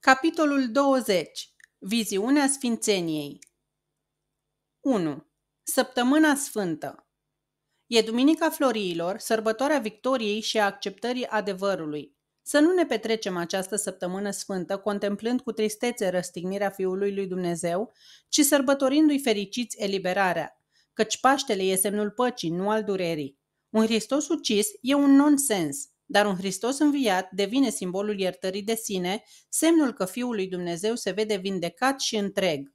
Capitolul 20. Viziunea Sfințeniei 1. Săptămâna Sfântă E Duminica Florilor, sărbătoarea victoriei și a acceptării adevărului. Să nu ne petrecem această săptămână sfântă contemplând cu tristețe răstignirea Fiului lui Dumnezeu, ci sărbătorindu-i fericiți eliberarea, căci Paștele e semnul păcii, nu al durerii. Un Hristos ucis e un nonsens, dar un Hristos înviat devine simbolul iertării de sine, semnul că Fiul lui Dumnezeu se vede vindecat și întreg.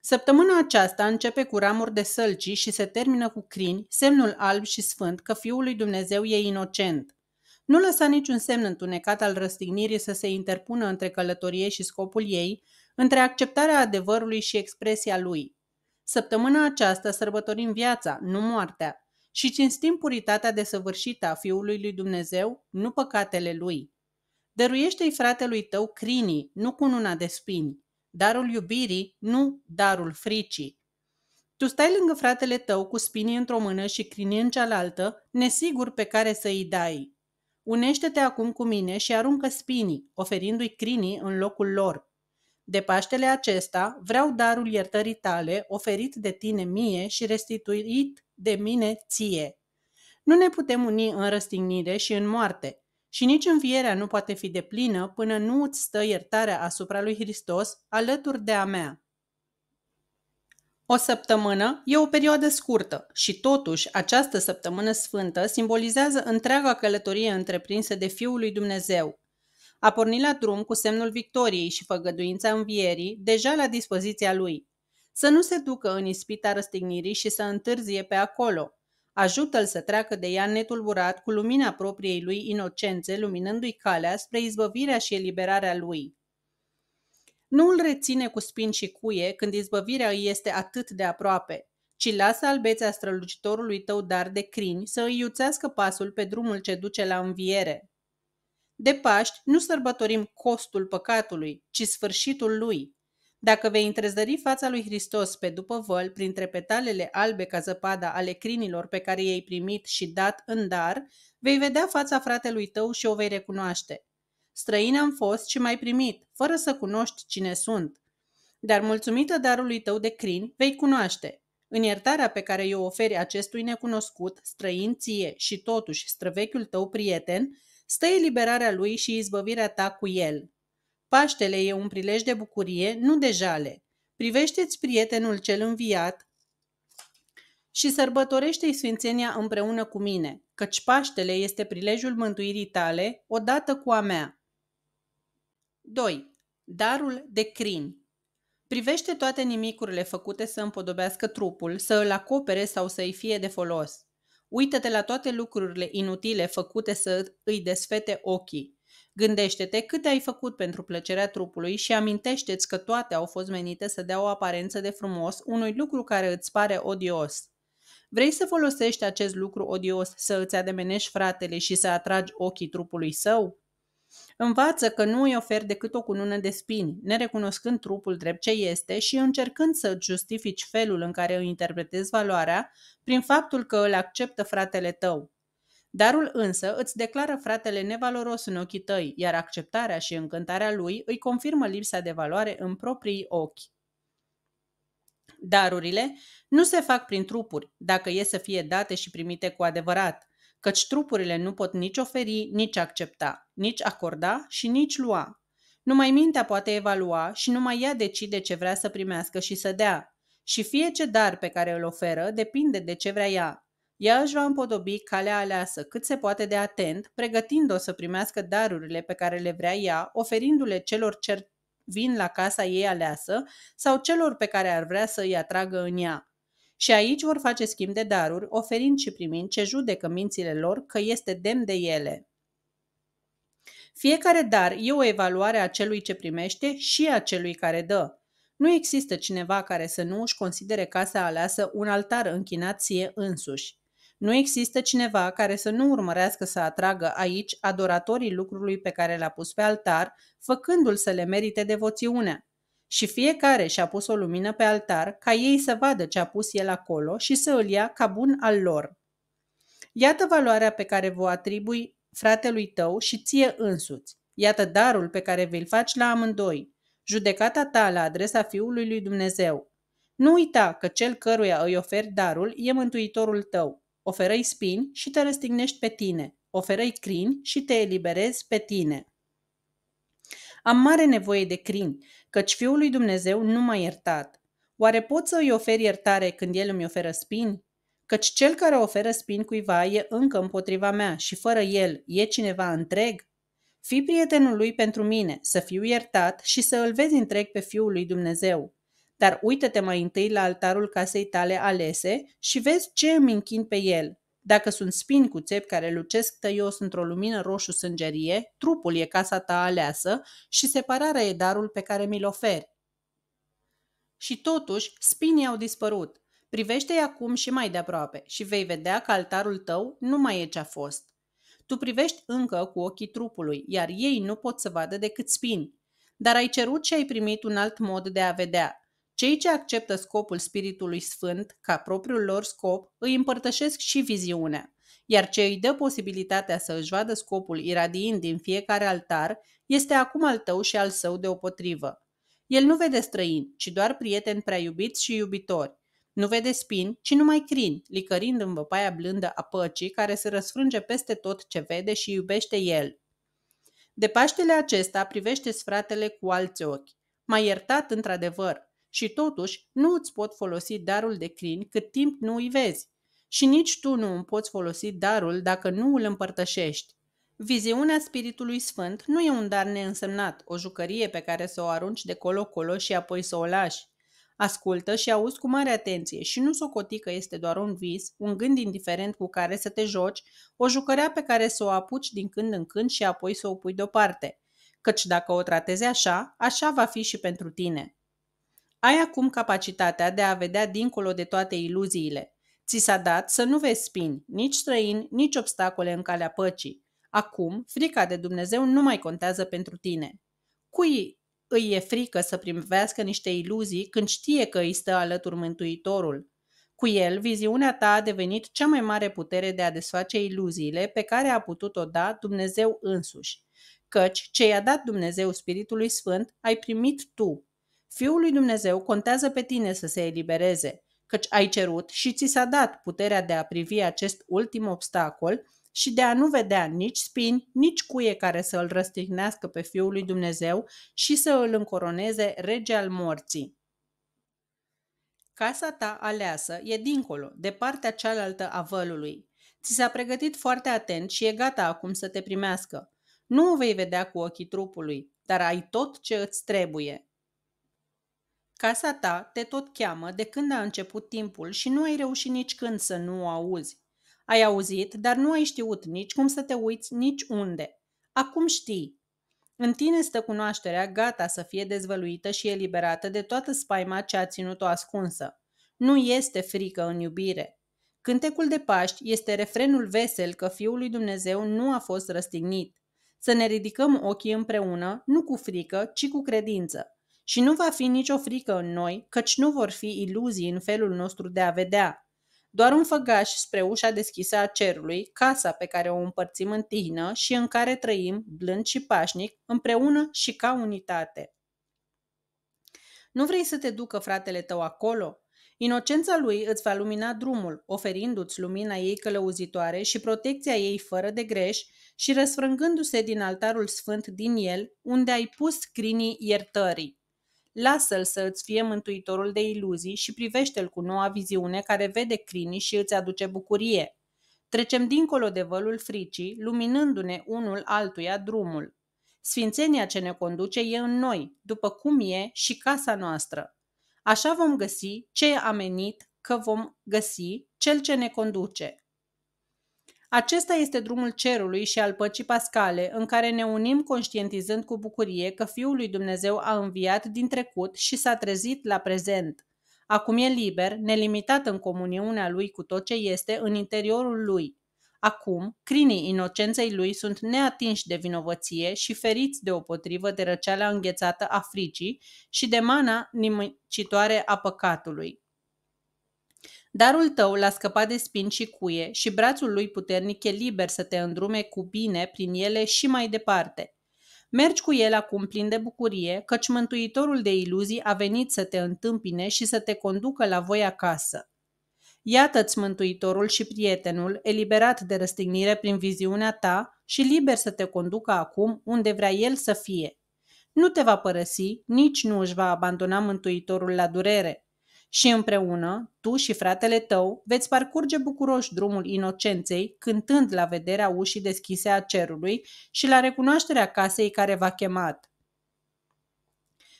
Săptămâna aceasta începe cu ramuri de sălci și se termină cu crini, semnul alb și sfânt că Fiul lui Dumnezeu e inocent. Nu lăsa niciun semn întunecat al răstignirii să se interpună între călătorie și scopul ei, între acceptarea adevărului și expresia lui. Săptămâna aceasta sărbătorim viața, nu moartea, și cinstim puritatea desăvârșită a Fiului lui Dumnezeu, nu păcatele lui. Dăruiește-i fratelui tău crinii, nu cu una de spini, darul iubirii, nu darul fricii. Tu stai lângă fratele tău cu spinii într-o mână și crinii în cealaltă, nesigur pe care să-i dai. Unește-te acum cu mine și aruncă spinii, oferindu-i crinii în locul lor. De Paștele acesta vreau darul iertării tale, oferit de tine mie și restituit de mine ție. Nu ne putem uni în răstignire și în moarte, și nici învierea nu poate fi deplină până nu îți stă iertarea asupra lui Hristos alături de a mea. O săptămână e o perioadă scurtă și totuși această săptămână sfântă simbolizează întreaga călătorie întreprinsă de Fiul lui Dumnezeu. A pornit la drum cu semnul victoriei și făgăduința învierii deja la dispoziția lui să nu se ducă în ispita răstignirii și să întârzie pe acolo. Ajută-l să treacă de ea netulburat cu lumina propriei lui inocențe, luminându-i calea spre izbăvirea și eliberarea lui. Nu îl reține cu spin și cuie când izbăvirea îi este atât de aproape, ci lasă albețea strălucitorului tău dar de crini să îi iuțească pasul pe drumul ce duce la înviere. De Paști nu sărbătorim costul păcatului, ci sfârșitul lui – dacă vei întrezări fața lui Hristos pe după văl, printre petalele albe ca zăpada ale crinilor pe care i-ai primit și dat în dar, vei vedea fața fratelui tău și o vei recunoaște. Străin am fost și mai primit, fără să cunoști cine sunt. Dar mulțumită darului tău de crin, vei cunoaște. În iertarea pe care o oferi acestui necunoscut, străin ție și totuși străvechiul tău prieten, stă eliberarea lui și izbăvirea ta cu el. Paștele e un prilej de bucurie, nu de jale. Privește-ți prietenul cel înviat și sărbătorește-i sfințenia împreună cu mine, căci Paștele este prilejul mântuirii tale, odată cu a mea. 2. Darul de crin Privește toate nimicurile făcute să împodobească trupul, să îl acopere sau să-i fie de folos. Uită-te la toate lucrurile inutile făcute să îi desfete ochii. Gândește-te cât ai făcut pentru plăcerea trupului și amintește-ți că toate au fost menite să dea o aparență de frumos unui lucru care îți pare odios. Vrei să folosești acest lucru odios să îți ademenești fratele și să atragi ochii trupului său? Învață că nu îi oferi decât o cunună de spini, nerecunoscând trupul drept ce este și încercând să justifici felul în care îi interpretezi valoarea prin faptul că îl acceptă fratele tău. Darul însă îți declară fratele nevaloros în ochii tăi, iar acceptarea și încântarea lui îi confirmă lipsa de valoare în proprii ochi. Darurile nu se fac prin trupuri, dacă e să fie date și primite cu adevărat, căci trupurile nu pot nici oferi, nici accepta, nici acorda și nici lua. Numai mintea poate evalua și numai ea decide ce vrea să primească și să dea. Și fie ce dar pe care îl oferă depinde de ce vrea ea, ea își va împodobi calea aleasă cât se poate de atent, pregătind-o să primească darurile pe care le vrea ea, oferindu-le celor ce vin la casa ei aleasă sau celor pe care ar vrea să îi atragă în ea. Și aici vor face schimb de daruri, oferind și primind ce judecă mințile lor că este demn de ele. Fiecare dar e o evaluare a celui ce primește și a celui care dă. Nu există cineva care să nu își considere casa aleasă un altar închinat ție însuși. Nu există cineva care să nu urmărească să atragă aici adoratorii lucrului pe care l-a pus pe altar, făcându-l să le merite devoțiunea. Și fiecare și-a pus o lumină pe altar ca ei să vadă ce a pus el acolo și să îl ia ca bun al lor. Iată valoarea pe care vă atribui fratelui tău și ție însuți. Iată darul pe care vi-l faci la amândoi. Judecata ta la adresa Fiului lui Dumnezeu. Nu uita că cel căruia îi oferi darul e mântuitorul tău oferă-i spini și te răstignești pe tine, oferă-i crini și te eliberezi pe tine. Am mare nevoie de crin, căci Fiul lui Dumnezeu nu m-a iertat. Oare pot să îi ofer iertare când el îmi oferă spin? Căci cel care oferă spin cuiva e încă împotriva mea și fără el e cineva întreg? Fii prietenul lui pentru mine, să fiu iertat și să îl vezi întreg pe Fiul lui Dumnezeu dar uită-te mai întâi la altarul casei tale alese și vezi ce îmi închin pe el. Dacă sunt spini cu țepi care lucesc tăios într-o lumină roșu sângerie, trupul e casa ta aleasă și separarea e darul pe care mi-l oferi. Și totuși, spinii au dispărut. Privește-i acum și mai de aproape și vei vedea că altarul tău nu mai e ce-a fost. Tu privești încă cu ochii trupului, iar ei nu pot să vadă decât spini. Dar ai cerut și ai primit un alt mod de a vedea, cei ce acceptă scopul Spiritului Sfânt ca propriul lor scop îi împărtășesc și viziunea, iar ce îi dă posibilitatea să își vadă scopul iradiind din fiecare altar este acum al tău și al său deopotrivă. El nu vede străini, ci doar prieteni prea iubiți și iubitori. Nu vede spini, ci numai crin, licărind în văpaia blândă a păcii care se răsfrânge peste tot ce vede și iubește el. De Paștele acesta privește sfratele cu alți ochi. M-a iertat într-adevăr, și totuși nu îți pot folosi darul de crin cât timp nu îi vezi. Și nici tu nu îmi poți folosi darul dacă nu îl împărtășești. Viziunea Spiritului Sfânt nu e un dar neînsemnat, o jucărie pe care să o arunci de colo-colo și apoi să o lași. Ascultă și auzi cu mare atenție și nu socoti că este doar un vis, un gând indiferent cu care să te joci, o jucărea pe care să o apuci din când în când și apoi să o pui deoparte. Căci dacă o tratezi așa, așa va fi și pentru tine. Ai acum capacitatea de a vedea dincolo de toate iluziile. Ți s-a dat să nu vezi spini, nici străini, nici obstacole în calea păcii. Acum, frica de Dumnezeu nu mai contează pentru tine. Cui îi e frică să primească niște iluzii când știe că îi stă alături Mântuitorul? Cu el, viziunea ta a devenit cea mai mare putere de a desface iluziile pe care a putut-o da Dumnezeu însuși. Căci ce i-a dat Dumnezeu Spiritului Sfânt ai primit tu Fiul lui Dumnezeu contează pe tine să se elibereze, căci ai cerut și ți s-a dat puterea de a privi acest ultim obstacol și de a nu vedea nici spin, nici cuie care să îl răstignească pe Fiul lui Dumnezeu și să îl încoroneze rege al morții. Casa ta aleasă e dincolo, de partea cealaltă a vălului. Ți s-a pregătit foarte atent și e gata acum să te primească. Nu o vei vedea cu ochii trupului, dar ai tot ce îți trebuie. Casa ta te tot cheamă de când a început timpul și nu ai reușit nici când să nu o auzi. Ai auzit, dar nu ai știut nici cum să te uiți, nici unde. Acum știi. În tine stă cunoașterea gata să fie dezvăluită și eliberată de toată spaima ce a ținut-o ascunsă. Nu este frică în iubire. Cântecul de Paști este refrenul vesel că Fiul lui Dumnezeu nu a fost răstignit. Să ne ridicăm ochii împreună, nu cu frică, ci cu credință. Și nu va fi nicio frică în noi, căci nu vor fi iluzii în felul nostru de a vedea. Doar un făgaș spre ușa deschisă a cerului, casa pe care o împărțim în tihnă și în care trăim, blând și pașnic, împreună și ca unitate. Nu vrei să te ducă fratele tău acolo? Inocența lui îți va lumina drumul, oferindu-ți lumina ei călăuzitoare și protecția ei fără de greș și răsfrângându-se din altarul sfânt din el, unde ai pus crinii iertării. Lasă-l să îți fie mântuitorul de iluzii și privește-l cu noua viziune care vede crinii și îți aduce bucurie. Trecem dincolo de vălul fricii, luminându-ne unul altuia drumul. Sfințenia ce ne conduce e în noi, după cum e și casa noastră. Așa vom găsi ce e amenit că vom găsi cel ce ne conduce. Acesta este drumul cerului și al păcii pascale, în care ne unim conștientizând cu bucurie că Fiul lui Dumnezeu a înviat din trecut și s-a trezit la prezent. Acum e liber, nelimitat în comuniunea lui cu tot ce este în interiorul lui. Acum, crinii inocenței lui sunt neatinși de vinovăție și feriți deopotrivă de răceala înghețată a fricii și de mana nimicitoare a păcatului. Darul tău l-a scăpat de spin și cuie și brațul lui puternic e liber să te îndrume cu bine prin ele și mai departe. Mergi cu el acum plin de bucurie, căci mântuitorul de iluzii a venit să te întâmpine și să te conducă la voi acasă. Iată-ți mântuitorul și prietenul, eliberat de răstignire prin viziunea ta și liber să te conducă acum unde vrea el să fie. Nu te va părăsi, nici nu își va abandona mântuitorul la durere, și împreună, tu și fratele tău veți parcurge bucuroși drumul inocenței, cântând la vederea ușii deschise a cerului și la recunoașterea casei care v-a chemat.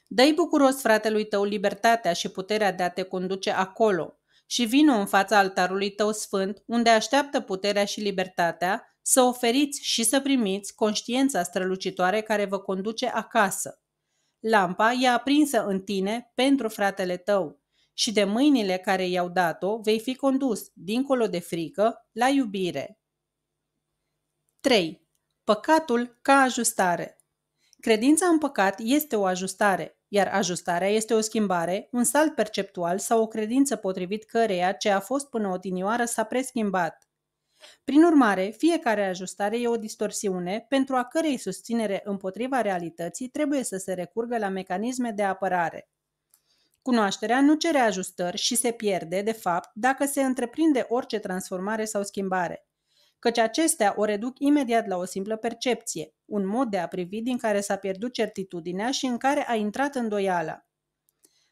Dă-i bucuros fratelui tău libertatea și puterea de a te conduce acolo și vină în fața altarului tău sfânt, unde așteaptă puterea și libertatea să oferiți și să primiți conștiința strălucitoare care vă conduce acasă. Lampa e aprinsă în tine pentru fratele tău și de mâinile care i-au dat-o vei fi condus, dincolo de frică, la iubire. 3. Păcatul ca ajustare. Credința în păcat este o ajustare, iar ajustarea este o schimbare, un salt perceptual sau o credință potrivit căreia ce a fost până odinioară s-a preschimbat. Prin urmare, fiecare ajustare e o distorsiune pentru a cărei susținere împotriva realității trebuie să se recurgă la mecanisme de apărare. Cunoașterea nu cere ajustări și se pierde, de fapt, dacă se întreprinde orice transformare sau schimbare, căci acestea o reduc imediat la o simplă percepție, un mod de a privi din care s-a pierdut certitudinea și în care a intrat îndoiala.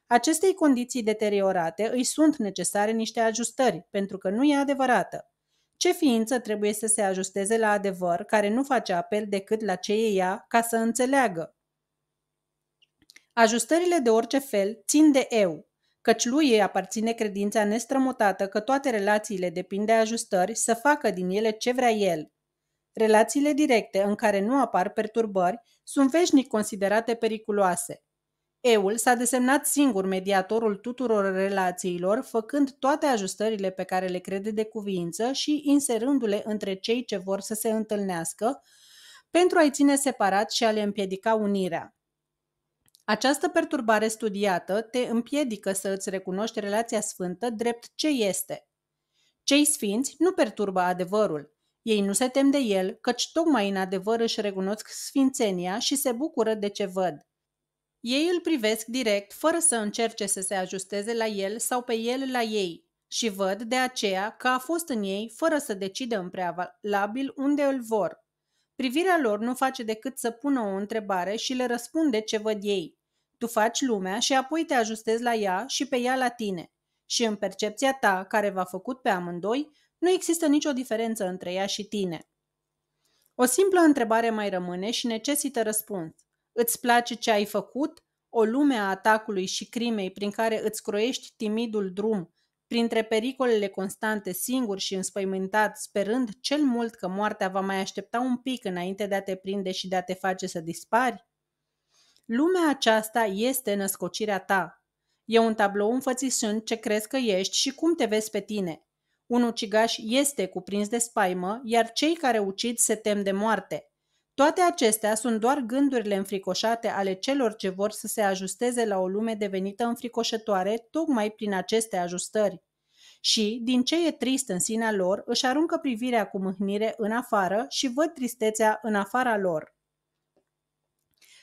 Acestei condiții deteriorate îi sunt necesare niște ajustări, pentru că nu e adevărată. Ce ființă trebuie să se ajusteze la adevăr care nu face apel decât la ce e ea ca să înțeleagă? Ajustările de orice fel țin de eu, căci lui ei aparține credința nestrămutată că toate relațiile depind de ajustări să facă din ele ce vrea el. Relațiile directe în care nu apar perturbări sunt veșnic considerate periculoase. Eul s-a desemnat singur mediatorul tuturor relațiilor, făcând toate ajustările pe care le crede de cuvință și inserându-le între cei ce vor să se întâlnească, pentru a-i ține separat și a le împiedica unirea. Această perturbare studiată te împiedică să îți recunoști relația sfântă drept ce este. Cei sfinți nu perturbă adevărul. Ei nu se tem de el, căci tocmai în adevăr își recunosc sfințenia și se bucură de ce văd. Ei îl privesc direct, fără să încerce să se ajusteze la el sau pe el la ei, și văd de aceea că a fost în ei fără să decidă în prealabil unde îl vor. Privirea lor nu face decât să pună o întrebare și le răspunde ce văd ei. Tu faci lumea și apoi te ajustezi la ea și pe ea la tine. Și în percepția ta, care v-a făcut pe amândoi, nu există nicio diferență între ea și tine. O simplă întrebare mai rămâne și necesită răspuns. Îți place ce ai făcut? O lume a atacului și crimei prin care îți croiești timidul drum Printre pericolele constante, singur și înspăimântat, sperând cel mult că moartea va mai aștepta un pic înainte de a te prinde și de a te face să dispari? Lumea aceasta este născocirea ta. E un tablou înfățișând ce crezi că ești și cum te vezi pe tine. Un ucigaș este cuprins de spaimă, iar cei care ucid se tem de moarte. Toate acestea sunt doar gândurile înfricoșate ale celor ce vor să se ajusteze la o lume devenită înfricoșătoare tocmai prin aceste ajustări. Și, din ce e trist în sinea lor, își aruncă privirea cu mâhnire în afară și văd tristețea în afara lor.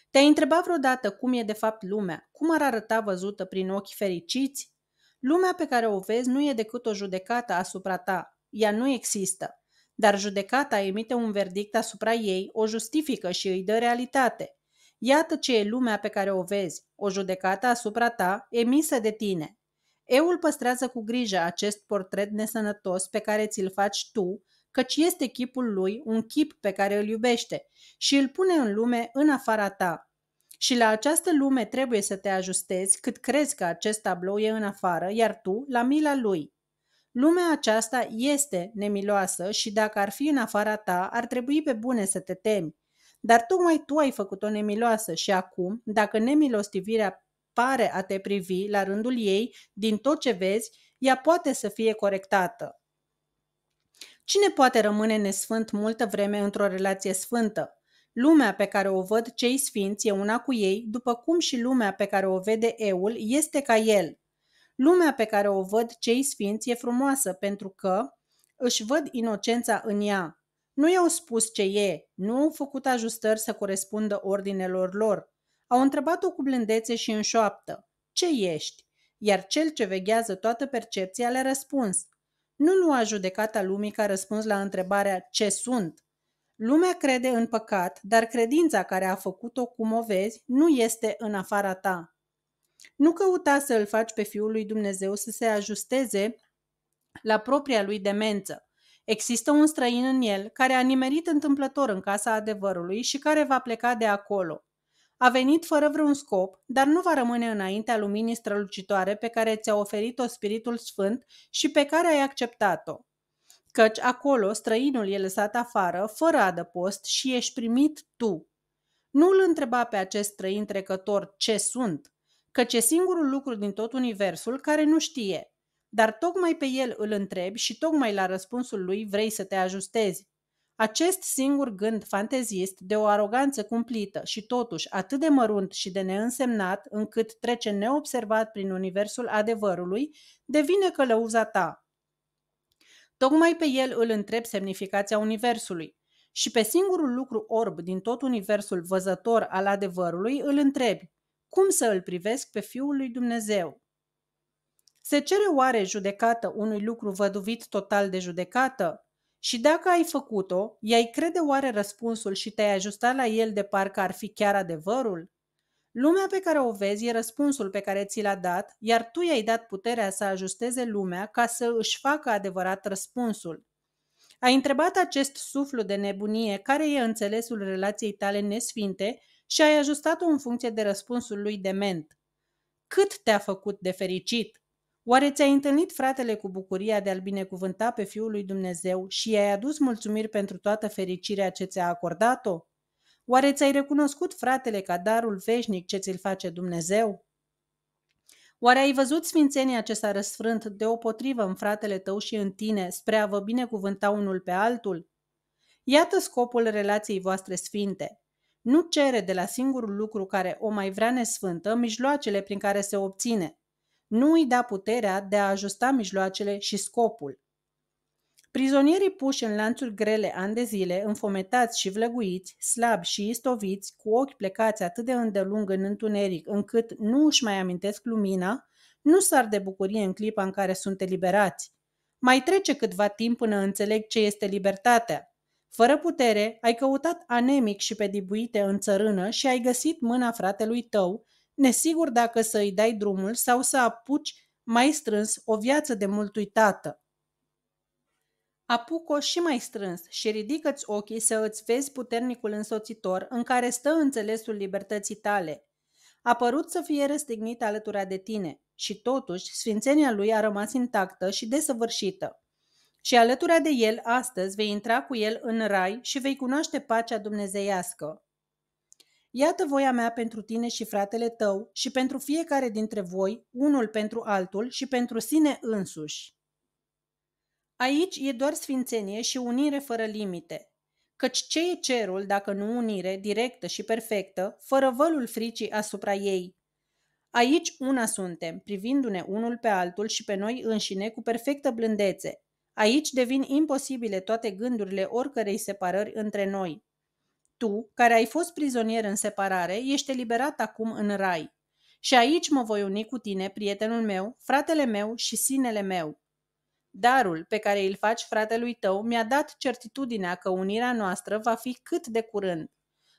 Te-ai întrebat vreodată cum e de fapt lumea, cum ar arăta văzută prin ochi fericiți? Lumea pe care o vezi nu e decât o judecată asupra ta, ea nu există dar judecata emite un verdict asupra ei, o justifică și îi dă realitate. Iată ce e lumea pe care o vezi, o judecată asupra ta, emisă de tine. Eul păstrează cu grijă acest portret nesănătos pe care ți-l faci tu, căci este chipul lui un chip pe care îl iubește și îl pune în lume în afara ta. Și la această lume trebuie să te ajustezi cât crezi că acest tablou e în afară, iar tu la mila lui. Lumea aceasta este nemiloasă și dacă ar fi în afara ta, ar trebui pe bune să te temi. Dar tocmai tu ai făcut-o nemiloasă și acum, dacă nemilostivirea pare a te privi la rândul ei, din tot ce vezi, ea poate să fie corectată. Cine poate rămâne nesfânt multă vreme într-o relație sfântă? Lumea pe care o văd cei sfinți e una cu ei, după cum și lumea pe care o vede eul este ca el. Lumea pe care o văd cei sfinți e frumoasă pentru că își văd inocența în ea. Nu i-au spus ce e, nu au făcut ajustări să corespundă ordinelor lor. Au întrebat-o cu blândețe și în șoaptă. Ce ești? Iar cel ce veghează toată percepția le-a răspuns. Nu judecat a lumii ca răspuns la întrebarea ce sunt. Lumea crede în păcat, dar credința care a făcut-o, cum o vezi, nu este în afara ta. Nu căuta să îl faci pe Fiul lui Dumnezeu să se ajusteze la propria lui demență. Există un străin în el care a nimerit întâmplător în casa adevărului și care va pleca de acolo. A venit fără vreun scop, dar nu va rămâne înaintea luminii strălucitoare pe care ți-a oferit-o Spiritul Sfânt și pe care ai acceptat-o. Căci acolo străinul e lăsat afară, fără adăpost și ești primit tu. Nu îl întreba pe acest străin trecător ce sunt, căci e singurul lucru din tot universul care nu știe, dar tocmai pe el îl întrebi și tocmai la răspunsul lui vrei să te ajustezi. Acest singur gând fantezist, de o aroganță cumplită și totuși atât de mărunt și de neînsemnat, încât trece neobservat prin universul adevărului, devine călăuza ta. Tocmai pe el îl întreb semnificația universului și pe singurul lucru orb din tot universul văzător al adevărului îl întrebi, cum să îl privesc pe Fiul lui Dumnezeu. Se cere oare judecată unui lucru văduvit total de judecată? Și dacă ai făcut-o, i-ai crede oare răspunsul și te-ai ajusta la el de parcă ar fi chiar adevărul? Lumea pe care o vezi e răspunsul pe care ți l-a dat, iar tu i-ai dat puterea să ajusteze lumea ca să își facă adevărat răspunsul. Ai întrebat acest suflu de nebunie care e înțelesul relației tale nesfinte și ai ajustat-o în funcție de răspunsul lui dement. Cât te-a făcut de fericit? Oare ți-ai întâlnit fratele cu bucuria de a-l binecuvânta pe Fiul lui Dumnezeu și i-ai adus mulțumiri pentru toată fericirea ce ți-a acordat-o? Oare ți-ai recunoscut fratele ca darul veșnic ce ți-l face Dumnezeu? Oare ai văzut sfințenia ce s-a răsfrânt deopotrivă în fratele tău și în tine spre a vă binecuvânta unul pe altul? Iată scopul relației voastre sfinte. Nu cere de la singurul lucru care o mai vrea nesfântă mijloacele prin care se obține. Nu îi da puterea de a ajusta mijloacele și scopul. Prizonierii puși în lanțuri grele ani de zile, înfometați și vlăguiți, slabi și istoviți, cu ochi plecați atât de îndelung în întuneric încât nu își mai amintesc lumina, nu sar de bucurie în clipa în care sunt eliberați. Mai trece câtva timp până înțeleg ce este libertatea. Fără putere, ai căutat anemic și pe dibuite în țărână și ai găsit mâna fratelui tău, nesigur dacă să îi dai drumul sau să apuci mai strâns o viață de multuitată. uitată. o și mai strâns și ridică-ți ochii să îți vezi puternicul însoțitor în care stă înțelesul libertății tale. A părut să fie răstignit alătura de tine și totuși sfințenia lui a rămas intactă și desăvârșită și alătura de el astăzi vei intra cu el în rai și vei cunoaște pacea dumnezeiască. Iată voia mea pentru tine și fratele tău și pentru fiecare dintre voi, unul pentru altul și pentru sine însuși. Aici e doar sfințenie și unire fără limite, căci ce e cerul dacă nu unire directă și perfectă, fără vălul fricii asupra ei? Aici una suntem, privindu-ne unul pe altul și pe noi înșine cu perfectă blândețe, Aici devin imposibile toate gândurile oricărei separări între noi. Tu, care ai fost prizonier în separare, ești eliberat acum în rai. Și aici mă voi uni cu tine, prietenul meu, fratele meu și sinele meu. Darul pe care îl faci fratelui tău mi-a dat certitudinea că unirea noastră va fi cât de curând.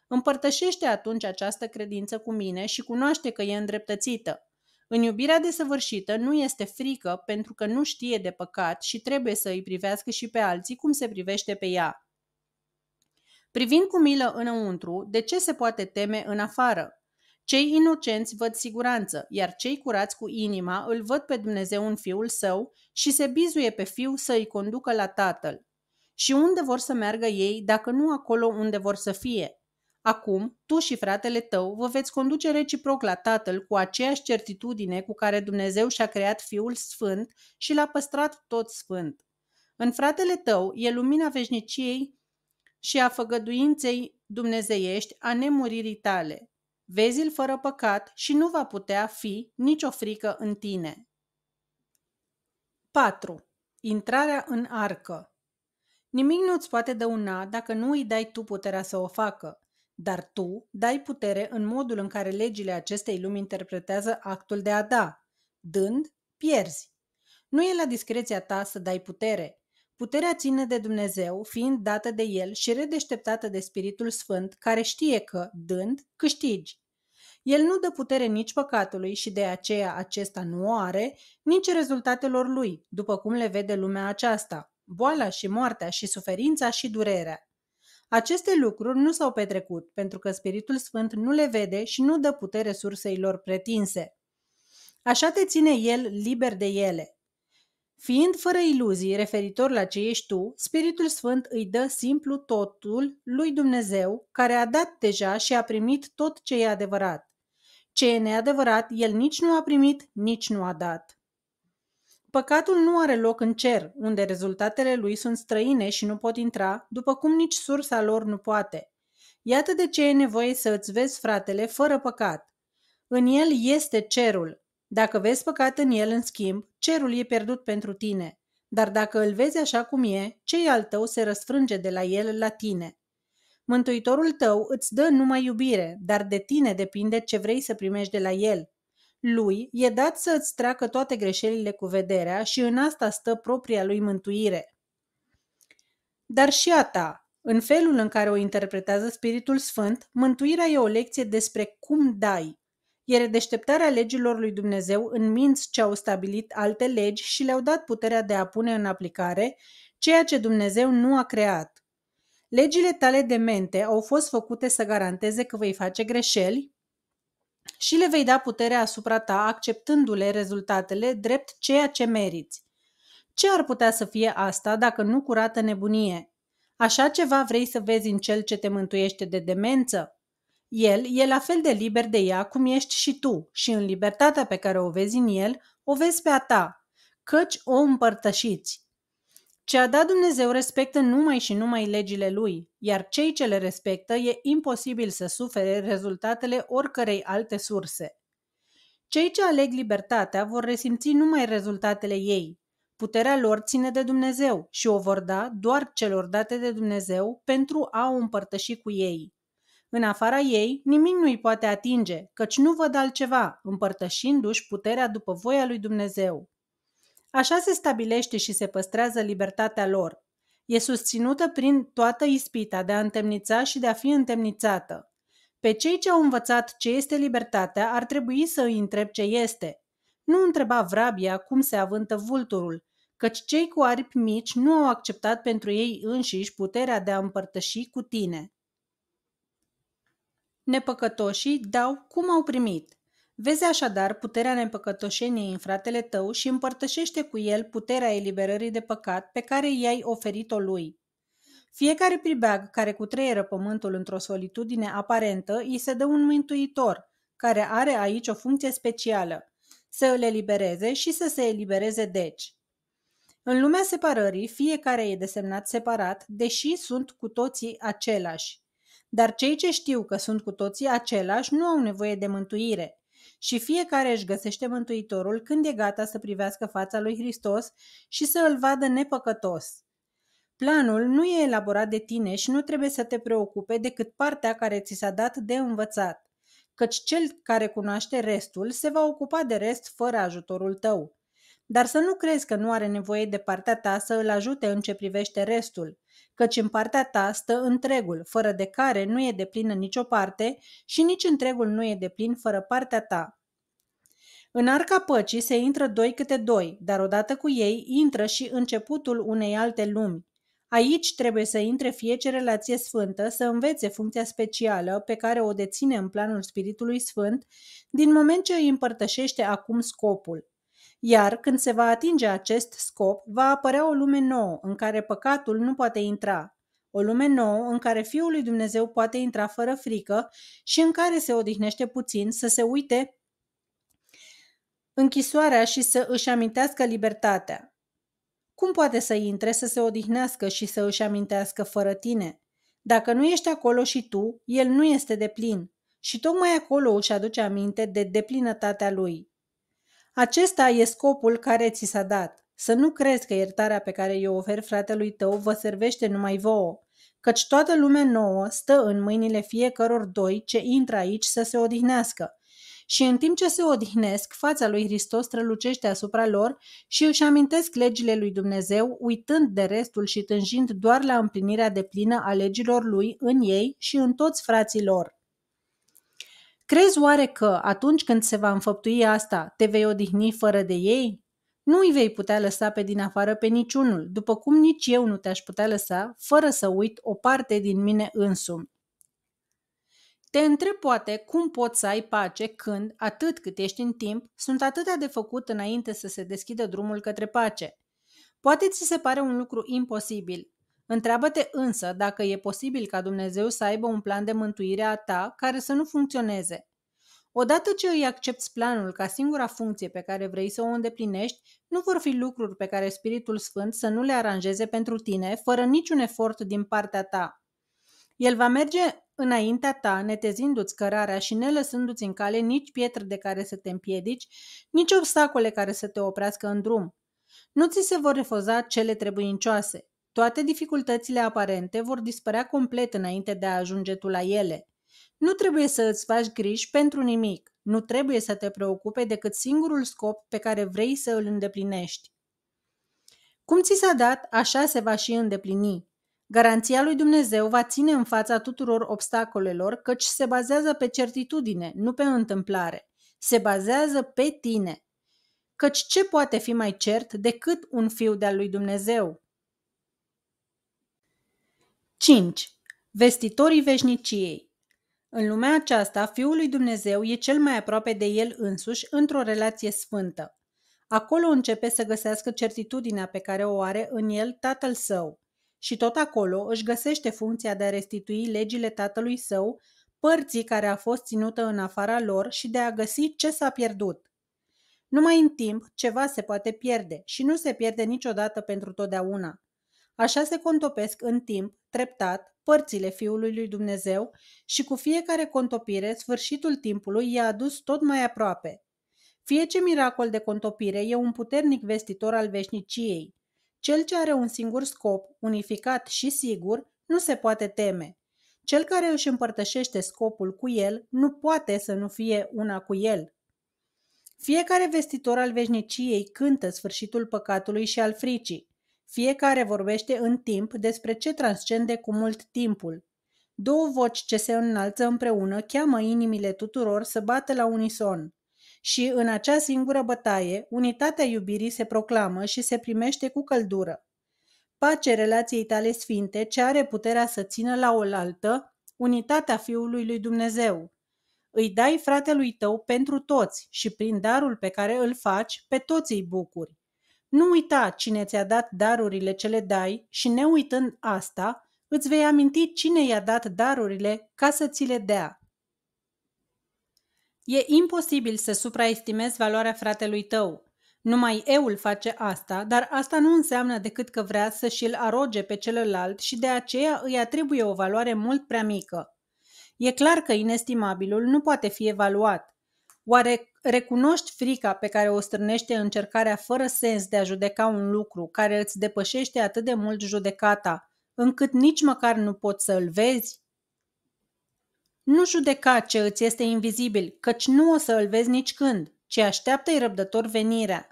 Împărtășește atunci această credință cu mine și cunoaște că e îndreptățită. În iubirea desăvârșită nu este frică pentru că nu știe de păcat și trebuie să îi privească și pe alții cum se privește pe ea. Privind cu milă înăuntru, de ce se poate teme în afară? Cei inocenți văd siguranță, iar cei curați cu inima îl văd pe Dumnezeu în Fiul Său și se bizuie pe Fiu să îi conducă la Tatăl. Și unde vor să meargă ei dacă nu acolo unde vor să fie? Acum, tu și fratele tău vă veți conduce reciproc la Tatăl cu aceeași certitudine cu care Dumnezeu și-a creat Fiul Sfânt și l-a păstrat tot Sfânt. În fratele tău e lumina veșniciei și a făgăduinței dumnezeiești a nemuririi tale. Vezi-l fără păcat și nu va putea fi nicio frică în tine. 4. Intrarea în arcă Nimic nu-ți poate dăuna dacă nu îi dai tu puterea să o facă. Dar tu dai putere în modul în care legile acestei lumi interpretează actul de a da. Dând, pierzi. Nu e la discreția ta să dai putere. Puterea ține de Dumnezeu, fiind dată de El și redeșteptată de Spiritul Sfânt, care știe că, dând, câștigi. El nu dă putere nici păcatului și de aceea acesta nu o are, nici rezultatelor lui, după cum le vede lumea aceasta, boala și moartea și suferința și durerea. Aceste lucruri nu s-au petrecut, pentru că Spiritul Sfânt nu le vede și nu dă putere sursei lor pretinse. Așa te ține El liber de ele. Fiind fără iluzii referitor la ce ești tu, Spiritul Sfânt îi dă simplu totul lui Dumnezeu, care a dat deja și a primit tot ce e adevărat. Ce e neadevărat, el nici nu a primit, nici nu a dat. Păcatul nu are loc în cer, unde rezultatele lui sunt străine și nu pot intra, după cum nici sursa lor nu poate. Iată de ce e nevoie să îți vezi fratele fără păcat. În el este cerul. Dacă vezi păcat în el, în schimb, cerul e pierdut pentru tine. Dar dacă îl vezi așa cum e, cei al tău se răsfrânge de la el la tine. Mântuitorul tău îți dă numai iubire, dar de tine depinde ce vrei să primești de la el lui e dat să îți treacă toate greșelile cu vederea și în asta stă propria lui mântuire. Dar și a ta, în felul în care o interpretează Spiritul Sfânt, mântuirea e o lecție despre cum dai. E redeșteptarea legilor lui Dumnezeu în minți ce au stabilit alte legi și le-au dat puterea de a pune în aplicare ceea ce Dumnezeu nu a creat. Legile tale de mente au fost făcute să garanteze că vei face greșeli, și le vei da puterea asupra ta, acceptându-le rezultatele drept ceea ce meriți. Ce ar putea să fie asta dacă nu curată nebunie? Așa ceva vrei să vezi în cel ce te mântuiește de demență? El e la fel de liber de ea cum ești și tu și în libertatea pe care o vezi în el, o vezi pe a ta, căci o împărtășiți. Ce-a dat Dumnezeu respectă numai și numai legile lui, iar cei ce le respectă e imposibil să sufere rezultatele oricărei alte surse. Cei ce aleg libertatea vor resimți numai rezultatele ei. Puterea lor ține de Dumnezeu și o vor da doar celor date de Dumnezeu pentru a o împărtăși cu ei. În afara ei, nimic nu îi poate atinge, căci nu văd altceva, împărtășindu-și puterea după voia lui Dumnezeu. Așa se stabilește și se păstrează libertatea lor. E susținută prin toată ispita de a întemnița și de a fi întemnițată. Pe cei ce au învățat ce este libertatea ar trebui să îi întreb ce este. Nu întreba vrabia cum se avântă vulturul, căci cei cu aripi mici nu au acceptat pentru ei înșiși puterea de a împărtăși cu tine. Nepăcătoșii dau cum au primit. Vezi așadar puterea nepăcătoșeniei în fratele tău și împărtășește cu el puterea eliberării de păcat pe care i-ai oferit-o lui. Fiecare pribeag care cutreieră pământul într-o solitudine aparentă îi se dă un mântuitor, care are aici o funcție specială, să îl elibereze și să se elibereze deci. În lumea separării, fiecare e desemnat separat, deși sunt cu toții același. Dar cei ce știu că sunt cu toții același nu au nevoie de mântuire – și fiecare își găsește Mântuitorul când e gata să privească fața lui Hristos și să îl vadă nepăcătos. Planul nu e elaborat de tine și nu trebuie să te preocupe decât partea care ți s-a dat de învățat, căci cel care cunoaște restul se va ocupa de rest fără ajutorul tău. Dar să nu crezi că nu are nevoie de partea ta să îl ajute în ce privește restul căci în partea ta stă întregul, fără de care nu e deplin în nicio parte și nici întregul nu e deplin fără partea ta. În arca păcii se intră doi câte doi, dar odată cu ei intră și începutul unei alte lumi. Aici trebuie să intre fie ce relație sfântă, să învețe funcția specială pe care o deține în planul Spiritului Sfânt, din moment ce îi împărtășește acum scopul iar când se va atinge acest scop, va apărea o lume nouă în care păcatul nu poate intra, o lume nouă în care Fiul lui Dumnezeu poate intra fără frică și în care se odihnește puțin să se uite închisoarea și să își amintească libertatea. Cum poate să intre să se odihnească și să își amintească fără tine? Dacă nu ești acolo și tu, el nu este de plin. Și tocmai acolo își aduce aminte de deplinătatea lui. Acesta e scopul care ți s-a dat. Să nu crezi că iertarea pe care eu ofer fratelui tău vă servește numai vouă, căci toată lumea nouă stă în mâinile fiecăror doi ce intră aici să se odihnească. Și în timp ce se odihnesc, fața lui Hristos strălucește asupra lor și își amintesc legile lui Dumnezeu, uitând de restul și tânjind doar la împlinirea deplină a legilor lui în ei și în toți frații lor. Crezi oare că atunci când se va înfăptui asta, te vei odihni fără de ei? Nu îi vei putea lăsa pe din afară pe niciunul, după cum nici eu nu te-aș putea lăsa fără să uit o parte din mine însumi. Te întreb poate cum poți să ai pace când, atât cât ești în timp, sunt atâtea de făcut înainte să se deschidă drumul către pace. Poate ți se pare un lucru imposibil, Întreabă-te însă dacă e posibil ca Dumnezeu să aibă un plan de mântuire a ta care să nu funcționeze. Odată ce îi accepti planul ca singura funcție pe care vrei să o îndeplinești, nu vor fi lucruri pe care Spiritul Sfânt să nu le aranjeze pentru tine, fără niciun efort din partea ta. El va merge înaintea ta, netezindu-ți cărarea și nelăsându-ți în cale nici pietre de care să te împiedici, nici obstacole care să te oprească în drum. Nu ți se vor refuza cele trebuincioase. Toate dificultățile aparente vor dispărea complet înainte de a ajunge tu la ele. Nu trebuie să îți faci griji pentru nimic, nu trebuie să te preocupe decât singurul scop pe care vrei să îl îndeplinești. Cum ți s-a dat, așa se va și îndeplini. Garanția lui Dumnezeu va ține în fața tuturor obstacolelor, căci se bazează pe certitudine, nu pe întâmplare. Se bazează pe tine. Căci ce poate fi mai cert decât un fiu de-al lui Dumnezeu? 5. Vestitorii veșniciei În lumea aceasta, Fiul lui Dumnezeu e cel mai aproape de El însuși într-o relație sfântă. Acolo începe să găsească certitudinea pe care o are în El Tatăl Său și tot acolo își găsește funcția de a restitui legile Tatălui Său, părții care a fost ținută în afara lor și de a găsi ce s-a pierdut. Numai în timp, ceva se poate pierde și nu se pierde niciodată pentru totdeauna – Așa se contopesc în timp, treptat, părțile Fiului lui Dumnezeu și cu fiecare contopire, sfârșitul timpului i-a adus tot mai aproape. Fie ce miracol de contopire e un puternic vestitor al veșniciei. Cel ce are un singur scop, unificat și sigur, nu se poate teme. Cel care își împărtășește scopul cu el nu poate să nu fie una cu el. Fiecare vestitor al veșniciei cântă sfârșitul păcatului și al fricii. Fiecare vorbește în timp despre ce transcende cu mult timpul. Două voci ce se înalță împreună cheamă inimile tuturor să bată la unison. Și în acea singură bătaie, unitatea iubirii se proclamă și se primește cu căldură. Pace relației tale sfinte ce are puterea să țină la oaltă unitatea Fiului lui Dumnezeu. Îi dai fratelui tău pentru toți și prin darul pe care îl faci, pe toți îi bucuri. Nu uita cine ți-a dat darurile ce le dai și ne uitând asta, îți vei aminti cine i-a dat darurile ca să ți le dea. E imposibil să supraestimezi valoarea fratelui tău. Numai eul face asta, dar asta nu înseamnă decât că vrea să și-l aroge pe celălalt și de aceea îi atribuie o valoare mult prea mică. E clar că inestimabilul nu poate fi evaluat. Oare recunoști frica pe care o strânește încercarea fără sens de a judeca un lucru care îți depășește atât de mult judecata, încât nici măcar nu poți să îl vezi? Nu judeca ce îți este invizibil, căci nu o să îl vezi nici când, ci așteaptă-i răbdător venirea.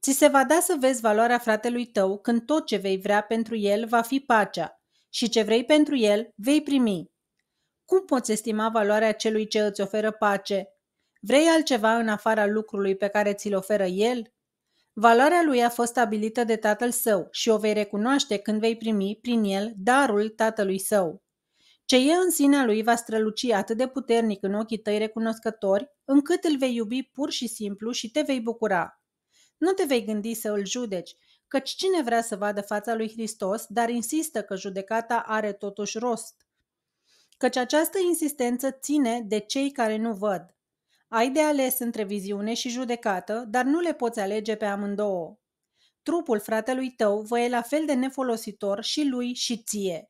Ți se va da să vezi valoarea fratelui tău când tot ce vei vrea pentru el va fi pacea și ce vrei pentru el vei primi. Cum poți estima valoarea celui ce îți oferă pace Vrei altceva în afara lucrului pe care ți-l oferă el? Valoarea lui a fost stabilită de tatăl său și o vei recunoaște când vei primi prin el darul tatălui său. Ce e în sinea lui va străluci atât de puternic în ochii tăi recunoscători, încât îl vei iubi pur și simplu și te vei bucura. Nu te vei gândi să îl judeci, căci cine vrea să vadă fața lui Hristos, dar insistă că judecata are totuși rost. Căci această insistență ține de cei care nu văd. Ai de ales între viziune și judecată, dar nu le poți alege pe amândouă. Trupul fratelui tău vă e la fel de nefolositor și lui și ție.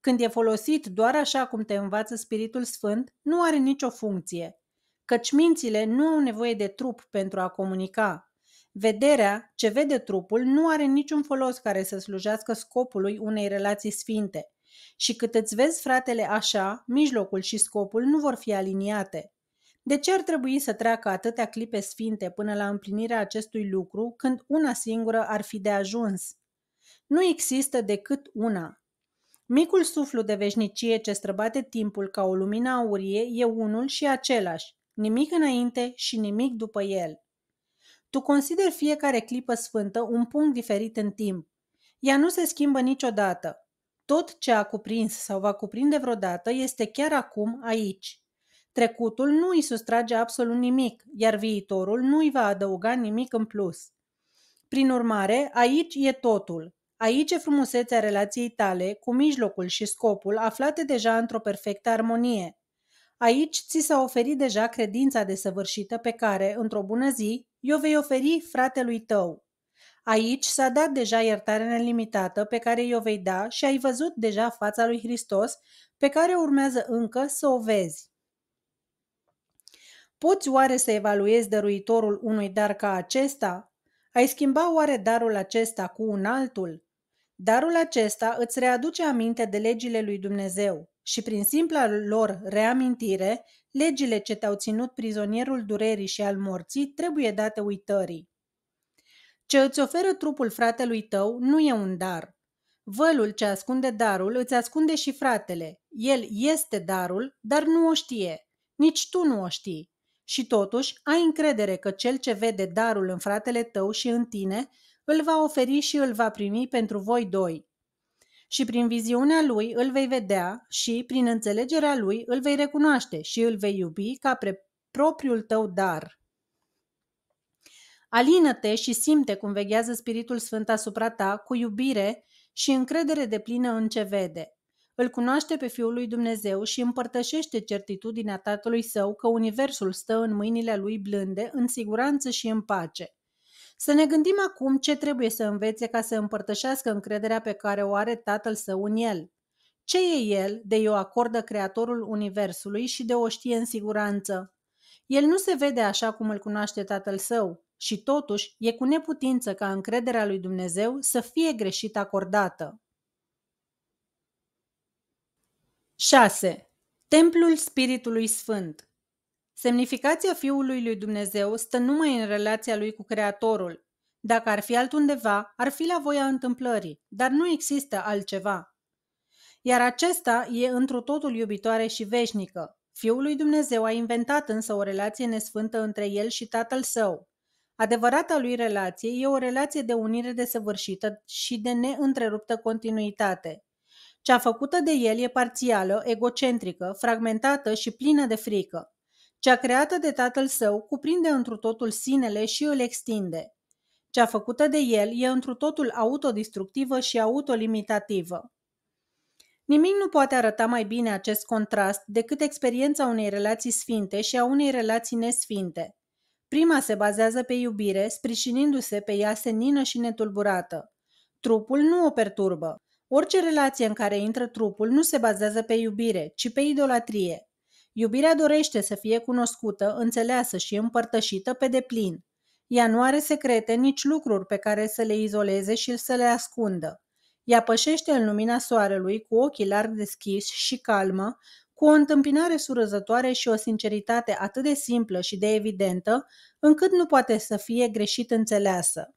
Când e folosit doar așa cum te învață Spiritul Sfânt, nu are nicio funcție, căci mințile nu au nevoie de trup pentru a comunica. Vederea, ce vede trupul, nu are niciun folos care să slujească scopului unei relații sfinte. Și cât îți vezi fratele așa, mijlocul și scopul nu vor fi aliniate. De ce ar trebui să treacă atâtea clipe sfinte până la împlinirea acestui lucru, când una singură ar fi de ajuns? Nu există decât una. Micul suflu de veșnicie ce străbate timpul ca o lumină aurie e unul și același, nimic înainte și nimic după el. Tu consideri fiecare clipă sfântă un punct diferit în timp. Ea nu se schimbă niciodată. Tot ce a cuprins sau va cuprinde vreodată este chiar acum aici. Trecutul nu îi sustrage absolut nimic, iar viitorul nu îi va adăuga nimic în plus. Prin urmare, aici e totul. Aici e frumusețea relației tale cu mijlocul și scopul aflate deja într-o perfectă armonie. Aici ți s-a oferit deja credința desăvârșită pe care, într-o bună zi, i-o vei oferi fratelui tău. Aici s-a dat deja iertare nelimitată pe care i-o vei da și ai văzut deja fața lui Hristos pe care urmează încă să o vezi. Poți oare să evaluezi dăruitorul unui dar ca acesta? Ai schimba oare darul acesta cu un altul? Darul acesta îți readuce aminte de legile lui Dumnezeu și prin simpla lor reamintire, legile ce te-au ținut prizonierul durerii și al morții trebuie date uitării. Ce îți oferă trupul fratelui tău nu e un dar. Vălul ce ascunde darul îți ascunde și fratele. El este darul, dar nu o știe. Nici tu nu o știi. Și totuși, ai încredere că cel ce vede darul în fratele tău și în tine, îl va oferi și îl va primi pentru voi doi. Și prin viziunea lui îl vei vedea și prin înțelegerea lui îl vei recunoaște și îl vei iubi ca pre propriul tău dar. Alină-te și simte cum veghează Spiritul Sfânt asupra ta cu iubire și încredere de plină în ce vede îl cunoaște pe Fiul lui Dumnezeu și împărtășește certitudinea Tatălui Său că Universul stă în mâinile lui blânde, în siguranță și în pace. Să ne gândim acum ce trebuie să învețe ca să împărtășească încrederea pe care o are Tatăl Său în El. Ce e El de eu acordă Creatorul Universului și de o știe în siguranță? El nu se vede așa cum îl cunoaște Tatăl Său și totuși e cu neputință ca încrederea lui Dumnezeu să fie greșit acordată. 6. Templul Spiritului Sfânt Semnificația Fiului lui Dumnezeu stă numai în relația lui cu Creatorul. Dacă ar fi altundeva, ar fi la voia întâmplării, dar nu există altceva. Iar acesta e întru totul iubitoare și veșnică. Fiul lui Dumnezeu a inventat însă o relație nesfântă între el și tatăl său. Adevărata lui relație e o relație de unire desăvârșită și de neîntreruptă continuitate – cea făcută de el e parțială, egocentrică, fragmentată și plină de frică. Cea creată de tatăl său cuprinde întru totul sinele și îl extinde. Cea făcută de el e întru totul autodistructivă și autolimitativă. Nimic nu poate arăta mai bine acest contrast decât experiența unei relații sfinte și a unei relații nesfinte. Prima se bazează pe iubire, sprijinindu-se pe ea senină și netulburată. Trupul nu o perturbă. Orice relație în care intră trupul nu se bazează pe iubire, ci pe idolatrie. Iubirea dorește să fie cunoscută, înțeleasă și împărtășită pe deplin. Ea nu are secrete nici lucruri pe care să le izoleze și să le ascundă. Ea pășește în lumina soarelui cu ochii larg deschiși și calmă, cu o întâmpinare surăzătoare și o sinceritate atât de simplă și de evidentă, încât nu poate să fie greșit înțeleasă.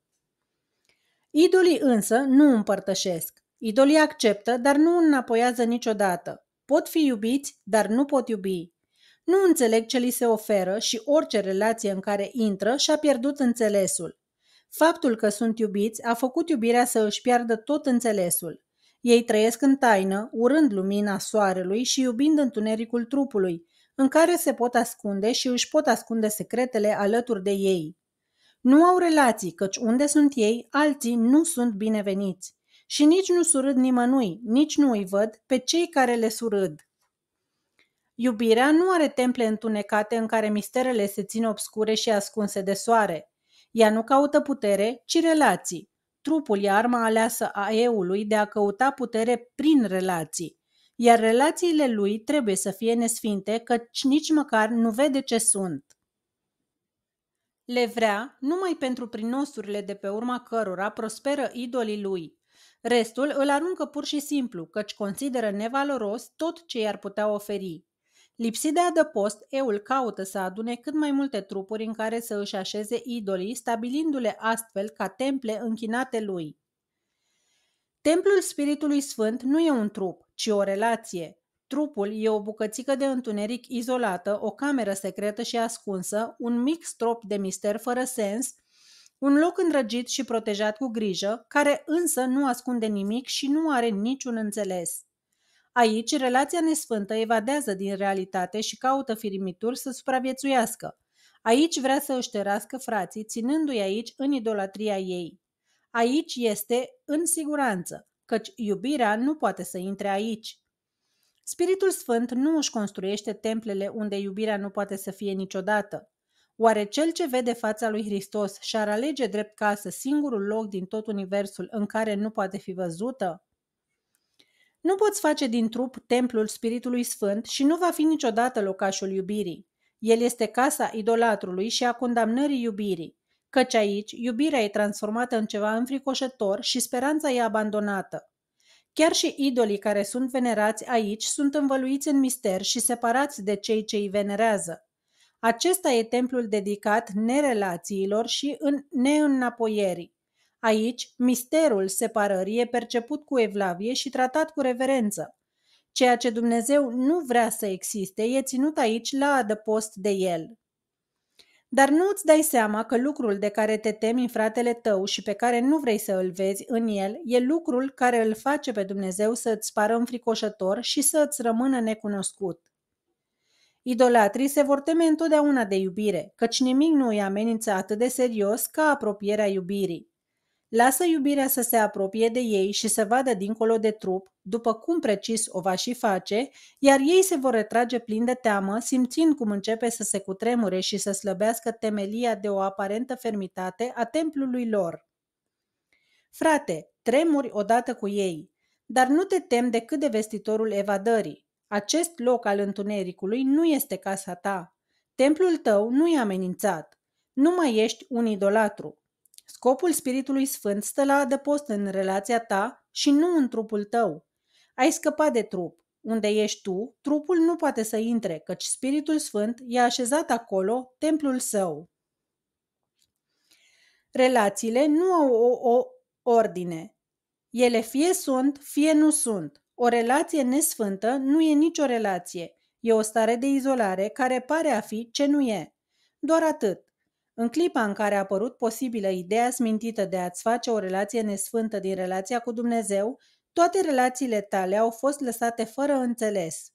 Idolii însă nu împărtășesc. Idolii acceptă, dar nu înapoiază niciodată. Pot fi iubiți, dar nu pot iubi. Nu înțeleg ce li se oferă și orice relație în care intră și-a pierdut înțelesul. Faptul că sunt iubiți a făcut iubirea să își piardă tot înțelesul. Ei trăiesc în taină, urând lumina soarelui și iubind întunericul trupului, în care se pot ascunde și își pot ascunde secretele alături de ei. Nu au relații, căci unde sunt ei, alții nu sunt bineveniți și nici nu surâd nimănui, nici nu îi văd pe cei care le surâd. Iubirea nu are temple întunecate în care misterele se țin obscure și ascunse de soare. Ea nu caută putere, ci relații. Trupul e arma aleasă a eului de a căuta putere prin relații, iar relațiile lui trebuie să fie nesfinte, căci nici măcar nu vede ce sunt. Le vrea numai pentru prinosurile de pe urma cărora prosperă idolii lui, Restul îl aruncă pur și simplu, căci consideră nevaloros tot ce i-ar putea oferi. Lipsit de adăpost, eul caută să adune cât mai multe trupuri în care să își așeze idolii, stabilindu-le astfel ca temple închinate lui. Templul Spiritului Sfânt nu e un trup, ci o relație. Trupul e o bucățică de întuneric izolată, o cameră secretă și ascunsă, un mic strop de mister fără sens, un loc îndrăgit și protejat cu grijă, care însă nu ascunde nimic și nu are niciun înțeles. Aici, relația nesfântă evadează din realitate și caută firimituri să supraviețuiască. Aici vrea să își tărască frații, ținându-i aici în idolatria ei. Aici este în siguranță, căci iubirea nu poate să intre aici. Spiritul Sfânt nu își construiește templele unde iubirea nu poate să fie niciodată. Oare cel ce vede fața lui Hristos și-ar alege drept casă singurul loc din tot universul în care nu poate fi văzută? Nu poți face din trup templul Spiritului Sfânt și nu va fi niciodată locașul iubirii. El este casa idolatrului și a condamnării iubirii, căci aici iubirea e transformată în ceva înfricoșător și speranța e abandonată. Chiar și idolii care sunt venerați aici sunt învăluiți în mister și separați de cei ce îi venerează. Acesta e templul dedicat nerelațiilor și în neînapoierii. Aici, misterul separării e perceput cu evlavie și tratat cu reverență. Ceea ce Dumnezeu nu vrea să existe e ținut aici la adăpost de el. Dar nu îți dai seama că lucrul de care te temi în fratele tău și pe care nu vrei să îl vezi în el e lucrul care îl face pe Dumnezeu să îți pară înfricoșător și să îți rămână necunoscut. Idolatrii se vor teme întotdeauna de iubire, căci nimic nu îi amenință atât de serios ca apropierea iubirii. Lasă iubirea să se apropie de ei și să vadă dincolo de trup, după cum precis o va și face, iar ei se vor retrage plin de teamă, simțind cum începe să se cutremure și să slăbească temelia de o aparentă fermitate a templului lor. Frate, tremuri odată cu ei, dar nu te tem decât de vestitorul evadării. Acest loc al întunericului nu este casa ta. Templul tău nu e amenințat. Nu mai ești un idolatru. Scopul Spiritului Sfânt stă la adăpost în relația ta și nu în trupul tău. Ai scăpat de trup. Unde ești tu, trupul nu poate să intre, căci Spiritul Sfânt i-a așezat acolo templul său. Relațiile nu au o, o ordine. Ele fie sunt, fie nu sunt. O relație nesfântă nu e nicio relație, e o stare de izolare care pare a fi ce nu e. Doar atât. În clipa în care a apărut posibilă ideea smintită de a-ți face o relație nesfântă din relația cu Dumnezeu, toate relațiile tale au fost lăsate fără înțeles.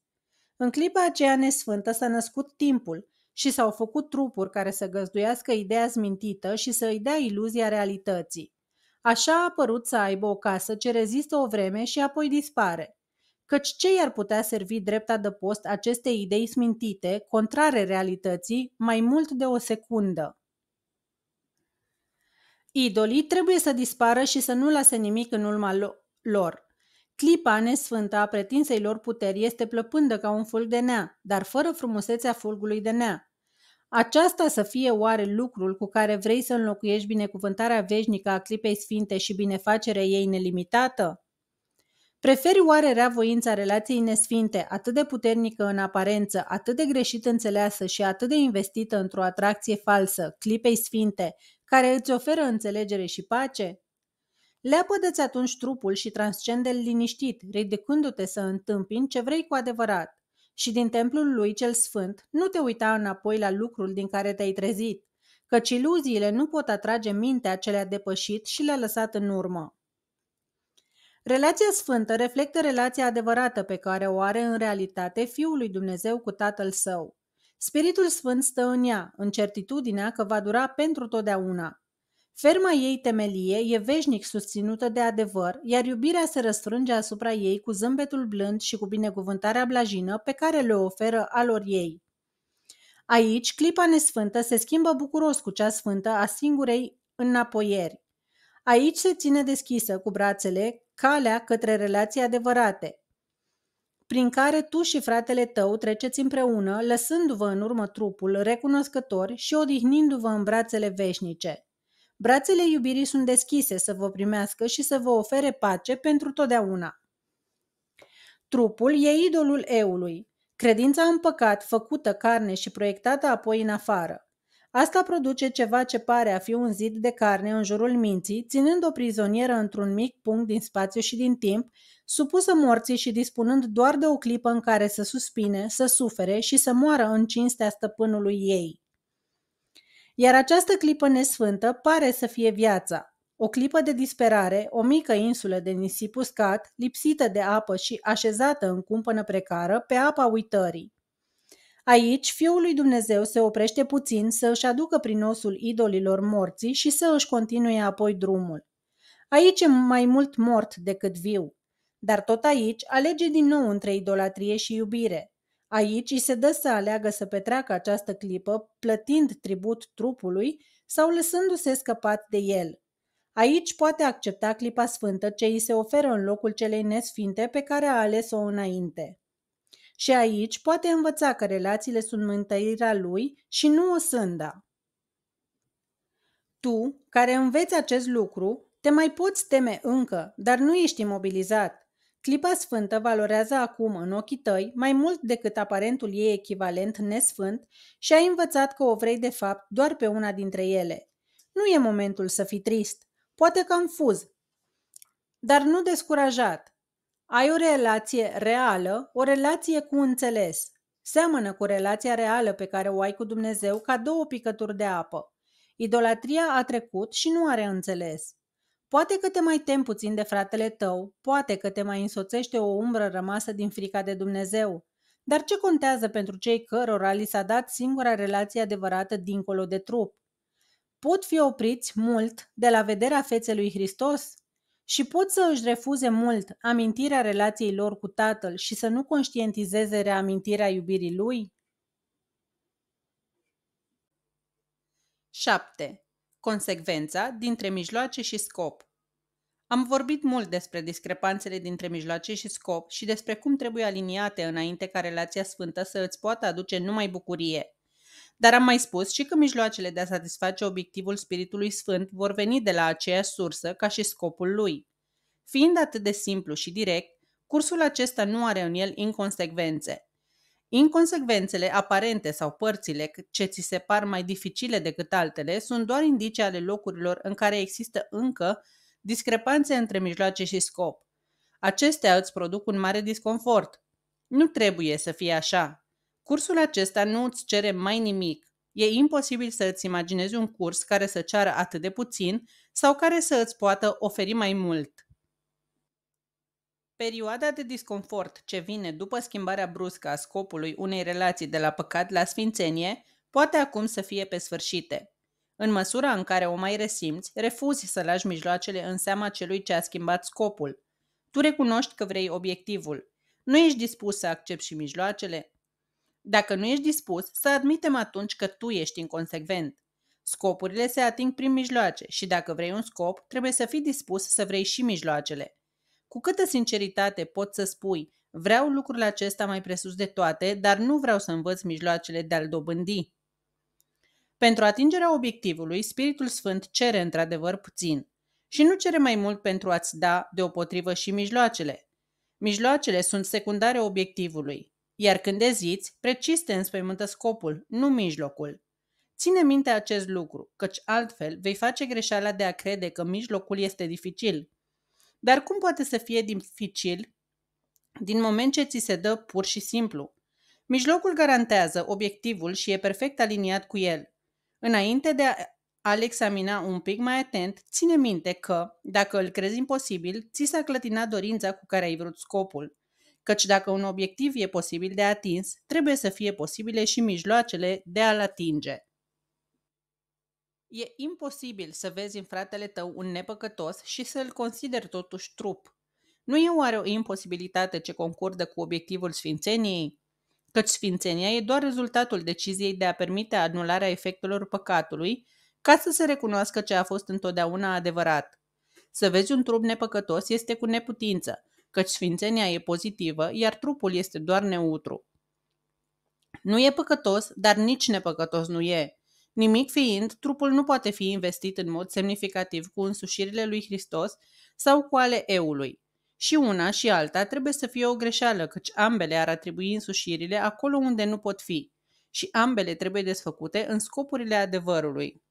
În clipa aceea nesfântă s-a născut timpul și s-au făcut trupuri care să găzduiască ideea smintită și să îi dea iluzia realității. Așa a apărut să aibă o casă ce rezistă o vreme și apoi dispare. Căci ce i-ar putea servi drept adăpost acestei idei smintite, contrare realității, mai mult de o secundă? Idolii trebuie să dispară și să nu lase nimic în urma lor. Clipa nesfântă a pretinsei lor puteri este plăpândă ca un fulg de nea, dar fără frumusețea fulgului de nea. Aceasta să fie oare lucrul cu care vrei să înlocuiești binecuvântarea veșnică a clipei sfinte și binefacerea ei nelimitată? Preferi oare voința relației nesfinte, atât de puternică în aparență, atât de greșit înțeleasă și atât de investită într-o atracție falsă, clipei sfinte, care îți oferă înțelegere și pace? Leapădă-ți atunci trupul și transcende-l liniștit, ridicându-te să întâmpini ce vrei cu adevărat și din templul lui cel sfânt, nu te uita înapoi la lucrul din care te-ai trezit, căci iluziile nu pot atrage mintea ce le-a depășit și le-a lăsat în urmă. Relația sfântă reflectă relația adevărată pe care o are în realitate Fiul lui Dumnezeu cu Tatăl Său. Spiritul Sfânt stă în ea, în certitudinea că va dura pentru totdeauna, Ferma ei temelie e veșnic susținută de adevăr, iar iubirea se răstrânge asupra ei cu zâmbetul blând și cu binecuvântarea blajină pe care le oferă alor ei. Aici, clipa nesfântă se schimbă bucuros cu cea sfântă a singurei înapoieri. Aici se ține deschisă cu brațele calea către relații adevărate, prin care tu și fratele tău treceți împreună, lăsându-vă în urmă trupul recunoscător și odihnindu-vă în brațele veșnice. Brațele iubirii sunt deschise să vă primească și să vă ofere pace pentru totdeauna. Trupul e idolul eului, credința în păcat făcută carne și proiectată apoi în afară. Asta produce ceva ce pare a fi un zid de carne în jurul minții, ținând o prizonieră într-un mic punct din spațiu și din timp, supusă morții și dispunând doar de o clipă în care să suspine, să sufere și să moară în cinstea stăpânului ei. Iar această clipă nesfântă pare să fie viața, o clipă de disperare, o mică insulă de nisip uscat, lipsită de apă și așezată în cumpănă precară pe apa uitării. Aici, Fiul lui Dumnezeu se oprește puțin să își aducă prin osul idolilor morții și să își continue apoi drumul. Aici e mai mult mort decât viu, dar tot aici alege din nou între idolatrie și iubire, Aici îi se dă să aleagă să petreacă această clipă plătind tribut trupului sau lăsându-se scăpat de el. Aici poate accepta clipa sfântă ce îi se oferă în locul celei nesfinte pe care a ales-o înainte. Și aici poate învăța că relațiile sunt mântăirea lui și nu o sânda. Tu, care înveți acest lucru, te mai poți teme încă, dar nu ești imobilizat. Clipa sfântă valorează acum în ochii tăi mai mult decât aparentul ei echivalent nesfânt și ai învățat că o vrei de fapt doar pe una dintre ele. Nu e momentul să fii trist, poate confuz, dar nu descurajat. Ai o relație reală, o relație cu înțeles. Seamănă cu relația reală pe care o ai cu Dumnezeu ca două picături de apă. Idolatria a trecut și nu are înțeles. Poate că te mai tem puțin de fratele tău, poate că te mai însoțește o umbră rămasă din frica de Dumnezeu. Dar ce contează pentru cei cărora li s-a dat singura relație adevărată dincolo de trup? Pot fi opriți mult de la vederea feței lui Hristos și pot să își refuze mult amintirea relației lor cu Tatăl și să nu conștientizeze reamintirea iubirii lui? 7 consecvența dintre mijloace și scop. Am vorbit mult despre discrepanțele dintre mijloace și scop și despre cum trebuie aliniate înainte ca relația sfântă să îți poată aduce numai bucurie. Dar am mai spus și că mijloacele de a satisface obiectivul Spiritului Sfânt vor veni de la aceeași sursă ca și scopul lui. Fiind atât de simplu și direct, cursul acesta nu are în el inconsecvențe. Inconsecvențele aparente sau părțile ce ți se par mai dificile decât altele sunt doar indicii ale locurilor în care există încă discrepanțe între mijloace și scop. Acestea îți produc un mare disconfort. Nu trebuie să fie așa. Cursul acesta nu îți cere mai nimic. E imposibil să îți imaginezi un curs care să ceară atât de puțin sau care să îți poată oferi mai mult. Perioada de disconfort ce vine după schimbarea bruscă a scopului unei relații de la păcat la sfințenie poate acum să fie pe sfârșite. În măsura în care o mai resimți, refuzi să lași mijloacele în seama celui ce a schimbat scopul. Tu recunoști că vrei obiectivul. Nu ești dispus să accepti și mijloacele? Dacă nu ești dispus, să admitem atunci că tu ești inconsecvent. Scopurile se ating prin mijloace și dacă vrei un scop, trebuie să fii dispus să vrei și mijloacele. Cu câtă sinceritate pot să spui, vreau lucrurile acesta mai presus de toate, dar nu vreau să învăț mijloacele de a-l dobândi. Pentru atingerea obiectivului, Spiritul Sfânt cere într-adevăr puțin și nu cere mai mult pentru a-ți da deopotrivă și mijloacele. Mijloacele sunt secundare obiectivului, iar când eziți, precis te înspăimântă scopul, nu mijlocul. Ține minte acest lucru, căci altfel vei face greșeala de a crede că mijlocul este dificil. Dar cum poate să fie dificil din moment ce ți se dă pur și simplu? Mijlocul garantează obiectivul și e perfect aliniat cu el. Înainte de a-l examina un pic mai atent, ține minte că, dacă îl crezi imposibil, ți s-a clătinat dorința cu care ai vrut scopul. Căci dacă un obiectiv e posibil de atins, trebuie să fie posibile și mijloacele de a-l atinge. E imposibil să vezi în fratele tău un nepăcătos și să-l consideri totuși trup. Nu e oare o imposibilitate ce concordă cu obiectivul sfințeniei? Căci sfințenia e doar rezultatul deciziei de a permite anularea efectelor păcatului ca să se recunoască ce a fost întotdeauna adevărat. Să vezi un trup nepăcătos este cu neputință, căci sfințenia e pozitivă, iar trupul este doar neutru. Nu e păcătos, dar nici nepăcătos nu e. Nimic fiind, trupul nu poate fi investit în mod semnificativ cu însușirile lui Hristos sau cu ale eului. Și una și alta trebuie să fie o greșeală, căci ambele ar atribui însușirile acolo unde nu pot fi și ambele trebuie desfăcute în scopurile adevărului.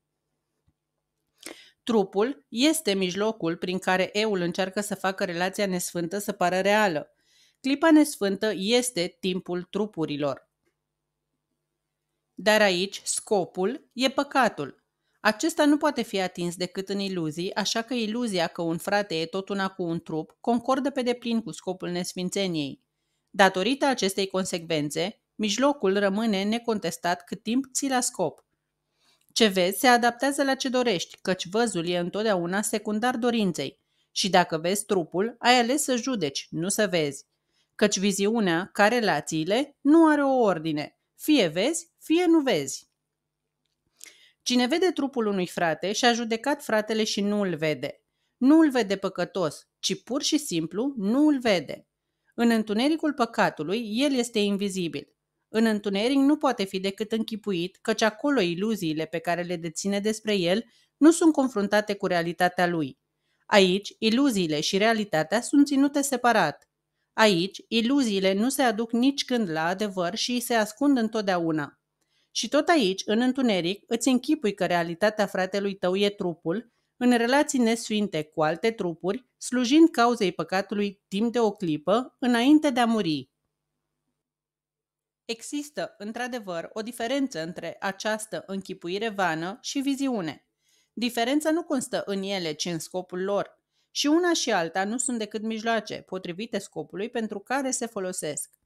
Trupul este mijlocul prin care eul încearcă să facă relația nesfântă să pară reală. Clipa nesfântă este timpul trupurilor. Dar aici scopul e păcatul. Acesta nu poate fi atins decât în iluzii, așa că iluzia că un frate e tot una cu un trup concordă pe deplin cu scopul nesfințeniei. Datorită acestei consecvențe, mijlocul rămâne necontestat cât timp ți la scop. Ce vezi se adaptează la ce dorești, căci văzul e întotdeauna secundar dorinței. Și dacă vezi trupul, ai ales să judeci, nu să vezi. Căci viziunea, ca relațiile, nu are o ordine. Fie vezi, fie nu vezi. Cine vede trupul unui frate și-a judecat fratele și nu îl vede. Nu îl vede păcătos, ci pur și simplu nu îl vede. În întunericul păcatului, el este invizibil. În întuneric nu poate fi decât închipuit, căci acolo iluziile pe care le deține despre el nu sunt confruntate cu realitatea lui. Aici, iluziile și realitatea sunt ținute separat. Aici, iluziile nu se aduc nici când la adevăr și îi se ascund întotdeauna. Și tot aici, în întuneric, îți închipui că realitatea fratelui tău e trupul, în relații nesfinte cu alte trupuri, slujind cauzei păcatului timp de o clipă, înainte de a muri. Există, într-adevăr, o diferență între această închipuire vană și viziune. Diferența nu constă în ele, ci în scopul lor. Și una și alta nu sunt decât mijloace, potrivite scopului pentru care se folosesc.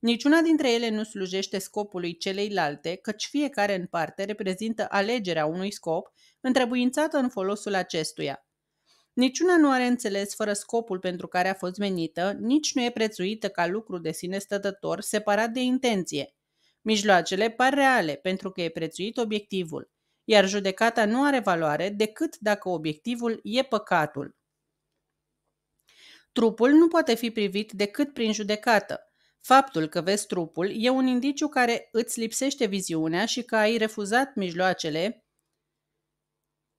Niciuna dintre ele nu slujește scopului celeilalte, căci fiecare în parte reprezintă alegerea unui scop, întrebuințată în folosul acestuia. Niciuna nu are înțeles fără scopul pentru care a fost menită, nici nu e prețuită ca lucru de sine stătător, separat de intenție. Mijloacele par reale, pentru că e prețuit obiectivul, iar judecata nu are valoare decât dacă obiectivul e păcatul. Trupul nu poate fi privit decât prin judecată. Faptul că vezi trupul e un indiciu care îți lipsește viziunea și că ai refuzat mijloacele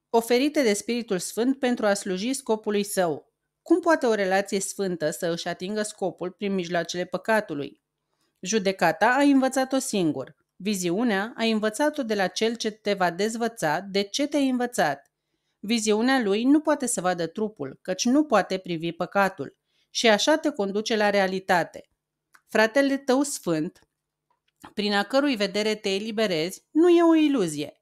oferite de Spiritul Sfânt pentru a sluji scopului său. Cum poate o relație sfântă să își atingă scopul prin mijloacele păcatului? Judecata a învățat-o singur. Viziunea a învățat-o de la cel ce te va dezvăța de ce te-ai învățat. Viziunea lui nu poate să vadă trupul, căci nu poate privi păcatul. Și așa te conduce la realitate fratele tău sfânt, prin a cărui vedere te eliberezi, nu e o iluzie.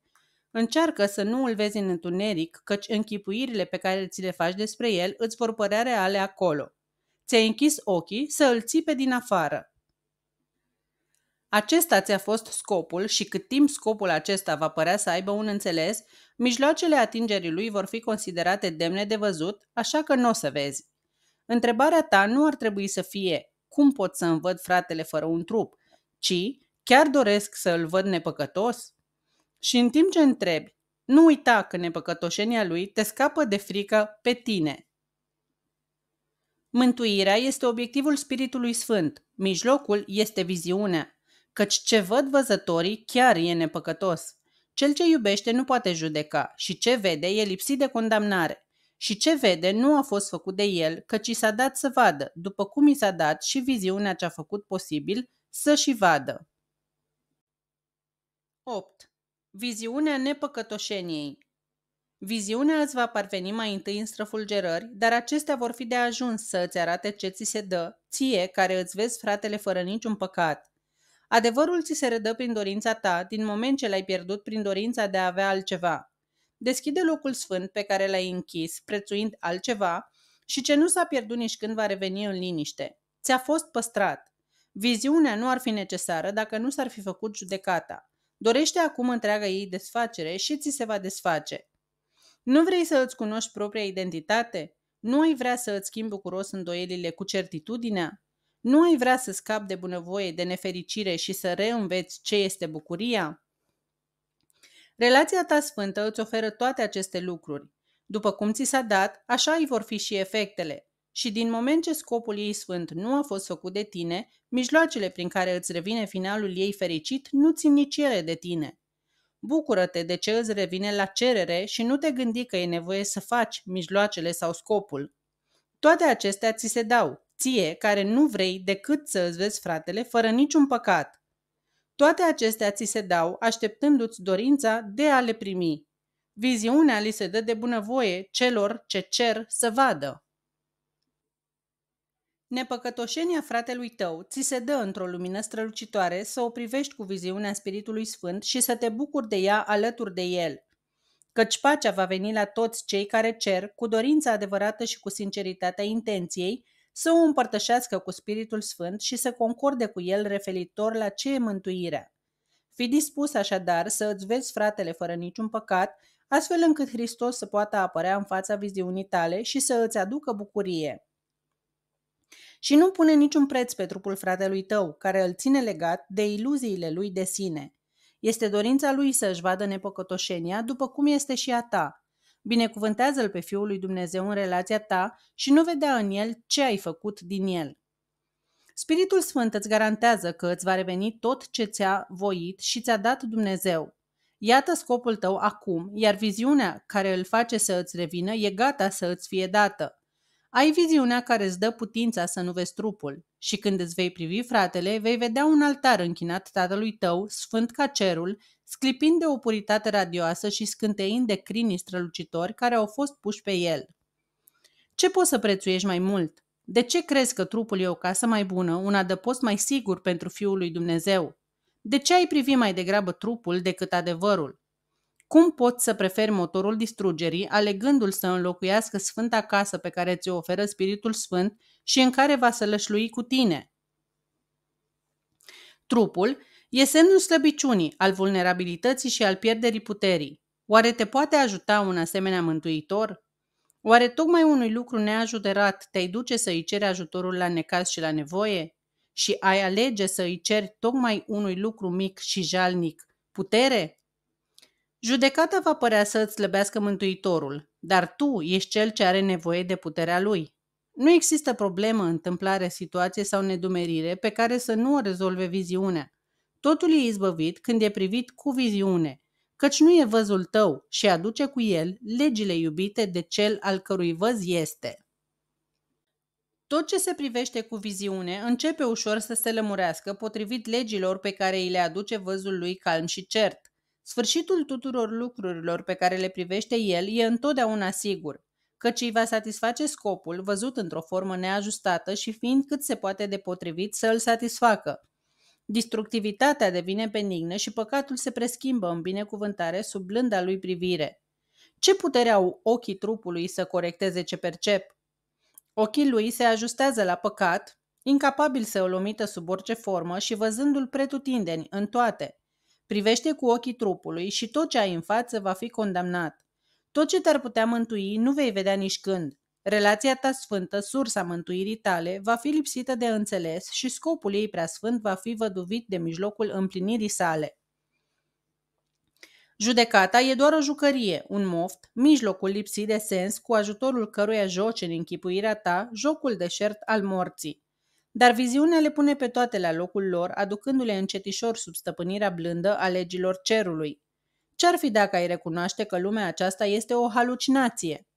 Încearcă să nu îl vezi în întuneric, căci închipuirile pe care ți le faci despre el îți vor părea reale acolo. Ți-ai închis ochii să îl ții pe din afară. Acesta ți-a fost scopul și cât timp scopul acesta va părea să aibă un înțeles, mijloacele atingerii lui vor fi considerate demne de văzut, așa că nu o să vezi. Întrebarea ta nu ar trebui să fie cum pot să văd fratele fără un trup, ci chiar doresc să îl văd nepăcătos? Și în timp ce întrebi, nu uita că nepăcătoșenia lui te scapă de frică pe tine. Mântuirea este obiectivul Spiritului Sfânt, mijlocul este viziunea, căci ce văd văzătorii chiar e nepăcătos. Cel ce iubește nu poate judeca și ce vede e lipsit de condamnare. Și ce vede nu a fost făcut de el, căci i s-a dat să vadă, după cum i s-a dat și viziunea ce a făcut posibil, să și vadă. 8. Viziunea nepăcătoșeniei Viziunea îți va parveni mai întâi în străfulgerări, dar acestea vor fi de ajuns să îți arate ce ți se dă, ție care îți vezi fratele fără niciun păcat. Adevărul ți se redă prin dorința ta, din moment ce l-ai pierdut prin dorința de a avea altceva. Deschide locul sfânt pe care l-ai închis, prețuind altceva, și ce nu s-a pierdut nici când va reveni în liniște. Ți-a fost păstrat. Viziunea nu ar fi necesară dacă nu s-ar fi făcut judecata. Dorește acum întreaga ei desfacere și ți se va desface. Nu vrei să îți cunoști propria identitate? Nu ai vrea să îți schimbi bucuros îndoielile cu certitudinea? Nu ai vrea să scapi de bunăvoie, de nefericire și să reînveți ce este bucuria? Relația ta sfântă îți oferă toate aceste lucruri. După cum ți s-a dat, așa îi vor fi și efectele. Și din moment ce scopul ei sfânt nu a fost făcut de tine, mijloacele prin care îți revine finalul ei fericit nu țin nici ele de tine. Bucură-te de ce îți revine la cerere și nu te gândi că e nevoie să faci mijloacele sau scopul. Toate acestea ți se dau, ție care nu vrei decât să îți vezi fratele fără niciun păcat. Toate acestea ți se dau așteptându-ți dorința de a le primi. Viziunea li se dă de bunăvoie celor ce cer să vadă. Nepăcătoșenia fratelui tău ți se dă într-o lumină strălucitoare să o privești cu viziunea Spiritului Sfânt și să te bucuri de ea alături de el. Căci pacea va veni la toți cei care cer, cu dorința adevărată și cu sinceritatea intenției, să o împărtășească cu Spiritul Sfânt și să concorde cu el referitor la ce e mântuirea. Fi dispus așadar să îți vezi fratele fără niciun păcat, astfel încât Hristos să poată apărea în fața viziunii tale și să îți aducă bucurie. Și nu pune niciun preț pe trupul fratelui tău, care îl ține legat de iluziile lui de sine. Este dorința lui să și vadă nepăcătoșenia, după cum este și a ta, Binecuvântează-l pe Fiul lui Dumnezeu în relația ta și nu vedea în el ce ai făcut din el. Spiritul Sfânt îți garantează că îți va reveni tot ce ți-a voit și ți-a dat Dumnezeu. Iată scopul tău acum, iar viziunea care îl face să îți revină e gata să îți fie dată. Ai viziunea care îți dă putința să nu vezi trupul. Și când îți vei privi fratele, vei vedea un altar închinat tatălui tău, sfânt ca cerul, sclipind de o puritate radioasă și scânteind de crinii strălucitori care au fost puși pe el. Ce poți să prețuiești mai mult? De ce crezi că trupul e o casă mai bună, un adăpost mai sigur pentru Fiul lui Dumnezeu? De ce ai privi mai degrabă trupul decât adevărul? Cum poți să preferi motorul distrugerii, alegându-l să înlocuiască sfânta casă pe care ți-o oferă Spiritul Sfânt și în care va sălășlui cu tine. Trupul e semnul slăbiciunii, al vulnerabilității și al pierderii puterii. Oare te poate ajuta un asemenea mântuitor? Oare tocmai unui lucru neajuderat te-ai duce să îi ceri ajutorul la necaz și la nevoie? Și ai alege să îi ceri tocmai unui lucru mic și jalnic putere? Judecata va părea să îți slăbească mântuitorul, dar tu ești cel ce are nevoie de puterea lui. Nu există problemă, întâmplare, situație sau nedumerire pe care să nu o rezolve viziunea. Totul e izbăvit când e privit cu viziune, căci nu e văzul tău și aduce cu el legile iubite de cel al cărui văz este. Tot ce se privește cu viziune începe ușor să se lămurească potrivit legilor pe care îi le aduce văzul lui calm și cert. Sfârșitul tuturor lucrurilor pe care le privește el e întotdeauna sigur căci îi va satisface scopul, văzut într-o formă neajustată și fiind cât se poate de potrivit să îl satisfacă. Distructivitatea devine benignă și păcatul se preschimbă în binecuvântare sub blânda lui privire. Ce putere au ochii trupului să corecteze ce percep? Ochii lui se ajustează la păcat, incapabil să o omită sub orice formă și văzându-l pretutindeni în toate. Privește cu ochii trupului și tot ce ai în față va fi condamnat. Tot ce te-ar putea mântui nu vei vedea nici când. Relația ta sfântă, sursa mântuirii tale, va fi lipsită de înțeles și scopul ei prea sfânt va fi văduvit de mijlocul împlinirii sale. Judecata e doar o jucărie, un moft, mijlocul lipsit de sens cu ajutorul căruia joci în închipuirea ta jocul deșert al morții. Dar viziunea le pune pe toate la locul lor, aducându-le încetișor sub stăpânirea blândă a legilor cerului. Ce-ar fi dacă ai recunoaște că lumea aceasta este o halucinație?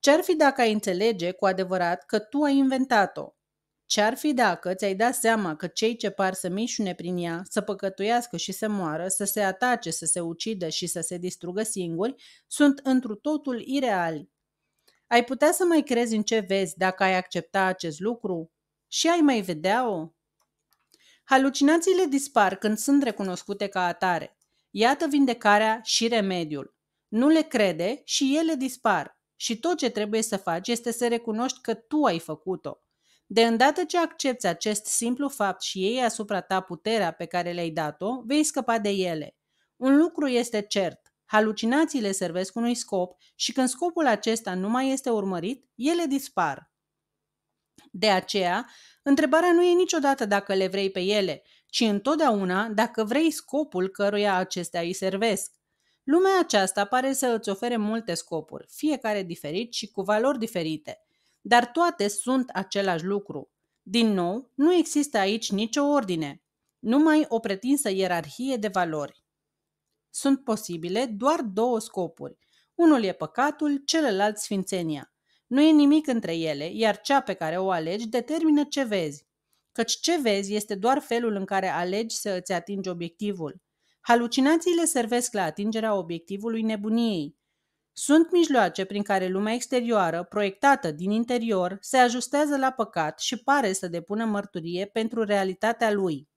Ce-ar fi dacă ai înțelege cu adevărat că tu ai inventat-o? Ce-ar fi dacă ți-ai dat seama că cei ce par să mișune prin ea, să păcătuiască și să moară, să se atace, să se ucidă și să se distrugă singuri, sunt întru totul ireali? Ai putea să mai crezi în ce vezi dacă ai accepta acest lucru? Și ai mai vedea-o? Halucinațiile dispar când sunt recunoscute ca atare. Iată vindecarea și remediul. Nu le crede și ele dispar. Și tot ce trebuie să faci este să recunoști că tu ai făcut-o. De îndată ce accepti acest simplu fapt și ei asupra ta puterea pe care le-ai dat-o, vei scăpa de ele. Un lucru este cert, halucinațiile servesc unui scop și când scopul acesta nu mai este urmărit, ele dispar. De aceea, întrebarea nu e niciodată dacă le vrei pe ele, ci întotdeauna dacă vrei scopul căruia acestea îi servesc. Lumea aceasta pare să îți ofere multe scopuri, fiecare diferit și cu valori diferite, dar toate sunt același lucru. Din nou, nu există aici nicio ordine, numai o pretinsă ierarhie de valori. Sunt posibile doar două scopuri. Unul e păcatul, celălalt sfințenia. Nu e nimic între ele, iar cea pe care o alegi determină ce vezi căci ce vezi este doar felul în care alegi să îți atingi obiectivul. Halucinațiile servesc la atingerea obiectivului nebuniei. Sunt mijloace prin care lumea exterioară, proiectată din interior, se ajustează la păcat și pare să depună mărturie pentru realitatea lui.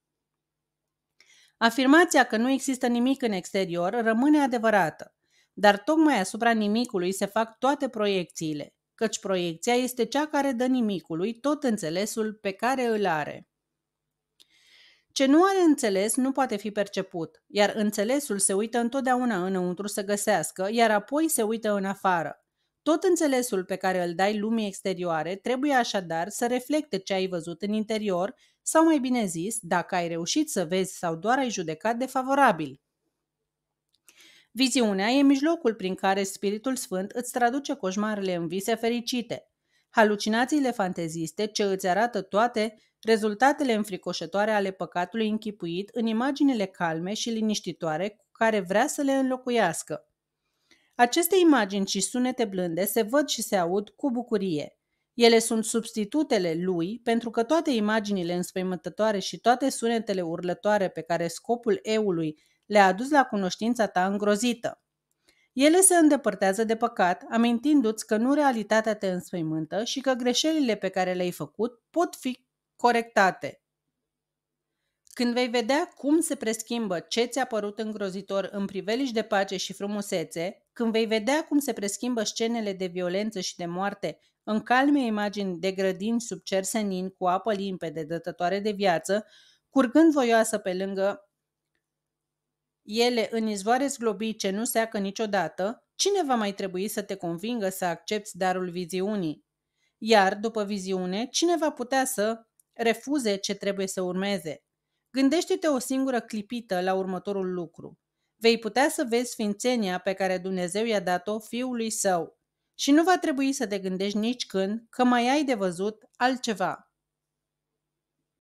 Afirmația că nu există nimic în exterior rămâne adevărată, dar tocmai asupra nimicului se fac toate proiecțiile căci proiecția este cea care dă nimicului tot înțelesul pe care îl are. Ce nu are înțeles nu poate fi perceput, iar înțelesul se uită întotdeauna înăuntru să găsească, iar apoi se uită în afară. Tot înțelesul pe care îl dai lumii exterioare trebuie așadar să reflecte ce ai văzut în interior, sau mai bine zis, dacă ai reușit să vezi sau doar ai judecat de favorabil. Viziunea e mijlocul prin care Spiritul Sfânt îți traduce coșmarele în vise fericite. Halucinațiile fanteziste ce îți arată toate rezultatele înfricoșătoare ale păcatului închipuit în imaginile calme și liniștitoare cu care vrea să le înlocuiască. Aceste imagini și sunete blânde se văd și se aud cu bucurie. Ele sunt substitutele lui, pentru că toate imaginile înspăimântătoare și toate sunetele urlătoare pe care scopul eului le-a adus la cunoștința ta îngrozită. Ele se îndepărtează de păcat, amintindu-ți că nu realitatea te înspăimântă și că greșelile pe care le-ai făcut pot fi corectate. Când vei vedea cum se preschimbă ce ți-a părut îngrozitor în priveliști de pace și frumusețe, când vei vedea cum se preschimbă scenele de violență și de moarte în calme imagini de grădini sub cer senin cu apă limpede dătătoare de viață, curgând voioasă pe lângă ele în izvoare zglobii ce nu seacă niciodată, cine va mai trebui să te convingă să accepti darul viziunii? Iar, după viziune, cine va putea să refuze ce trebuie să urmeze? Gândește-te o singură clipită la următorul lucru. Vei putea să vezi sfințenia pe care Dumnezeu i-a dat-o fiului său și nu va trebui să te gândești nici când că mai ai de văzut altceva.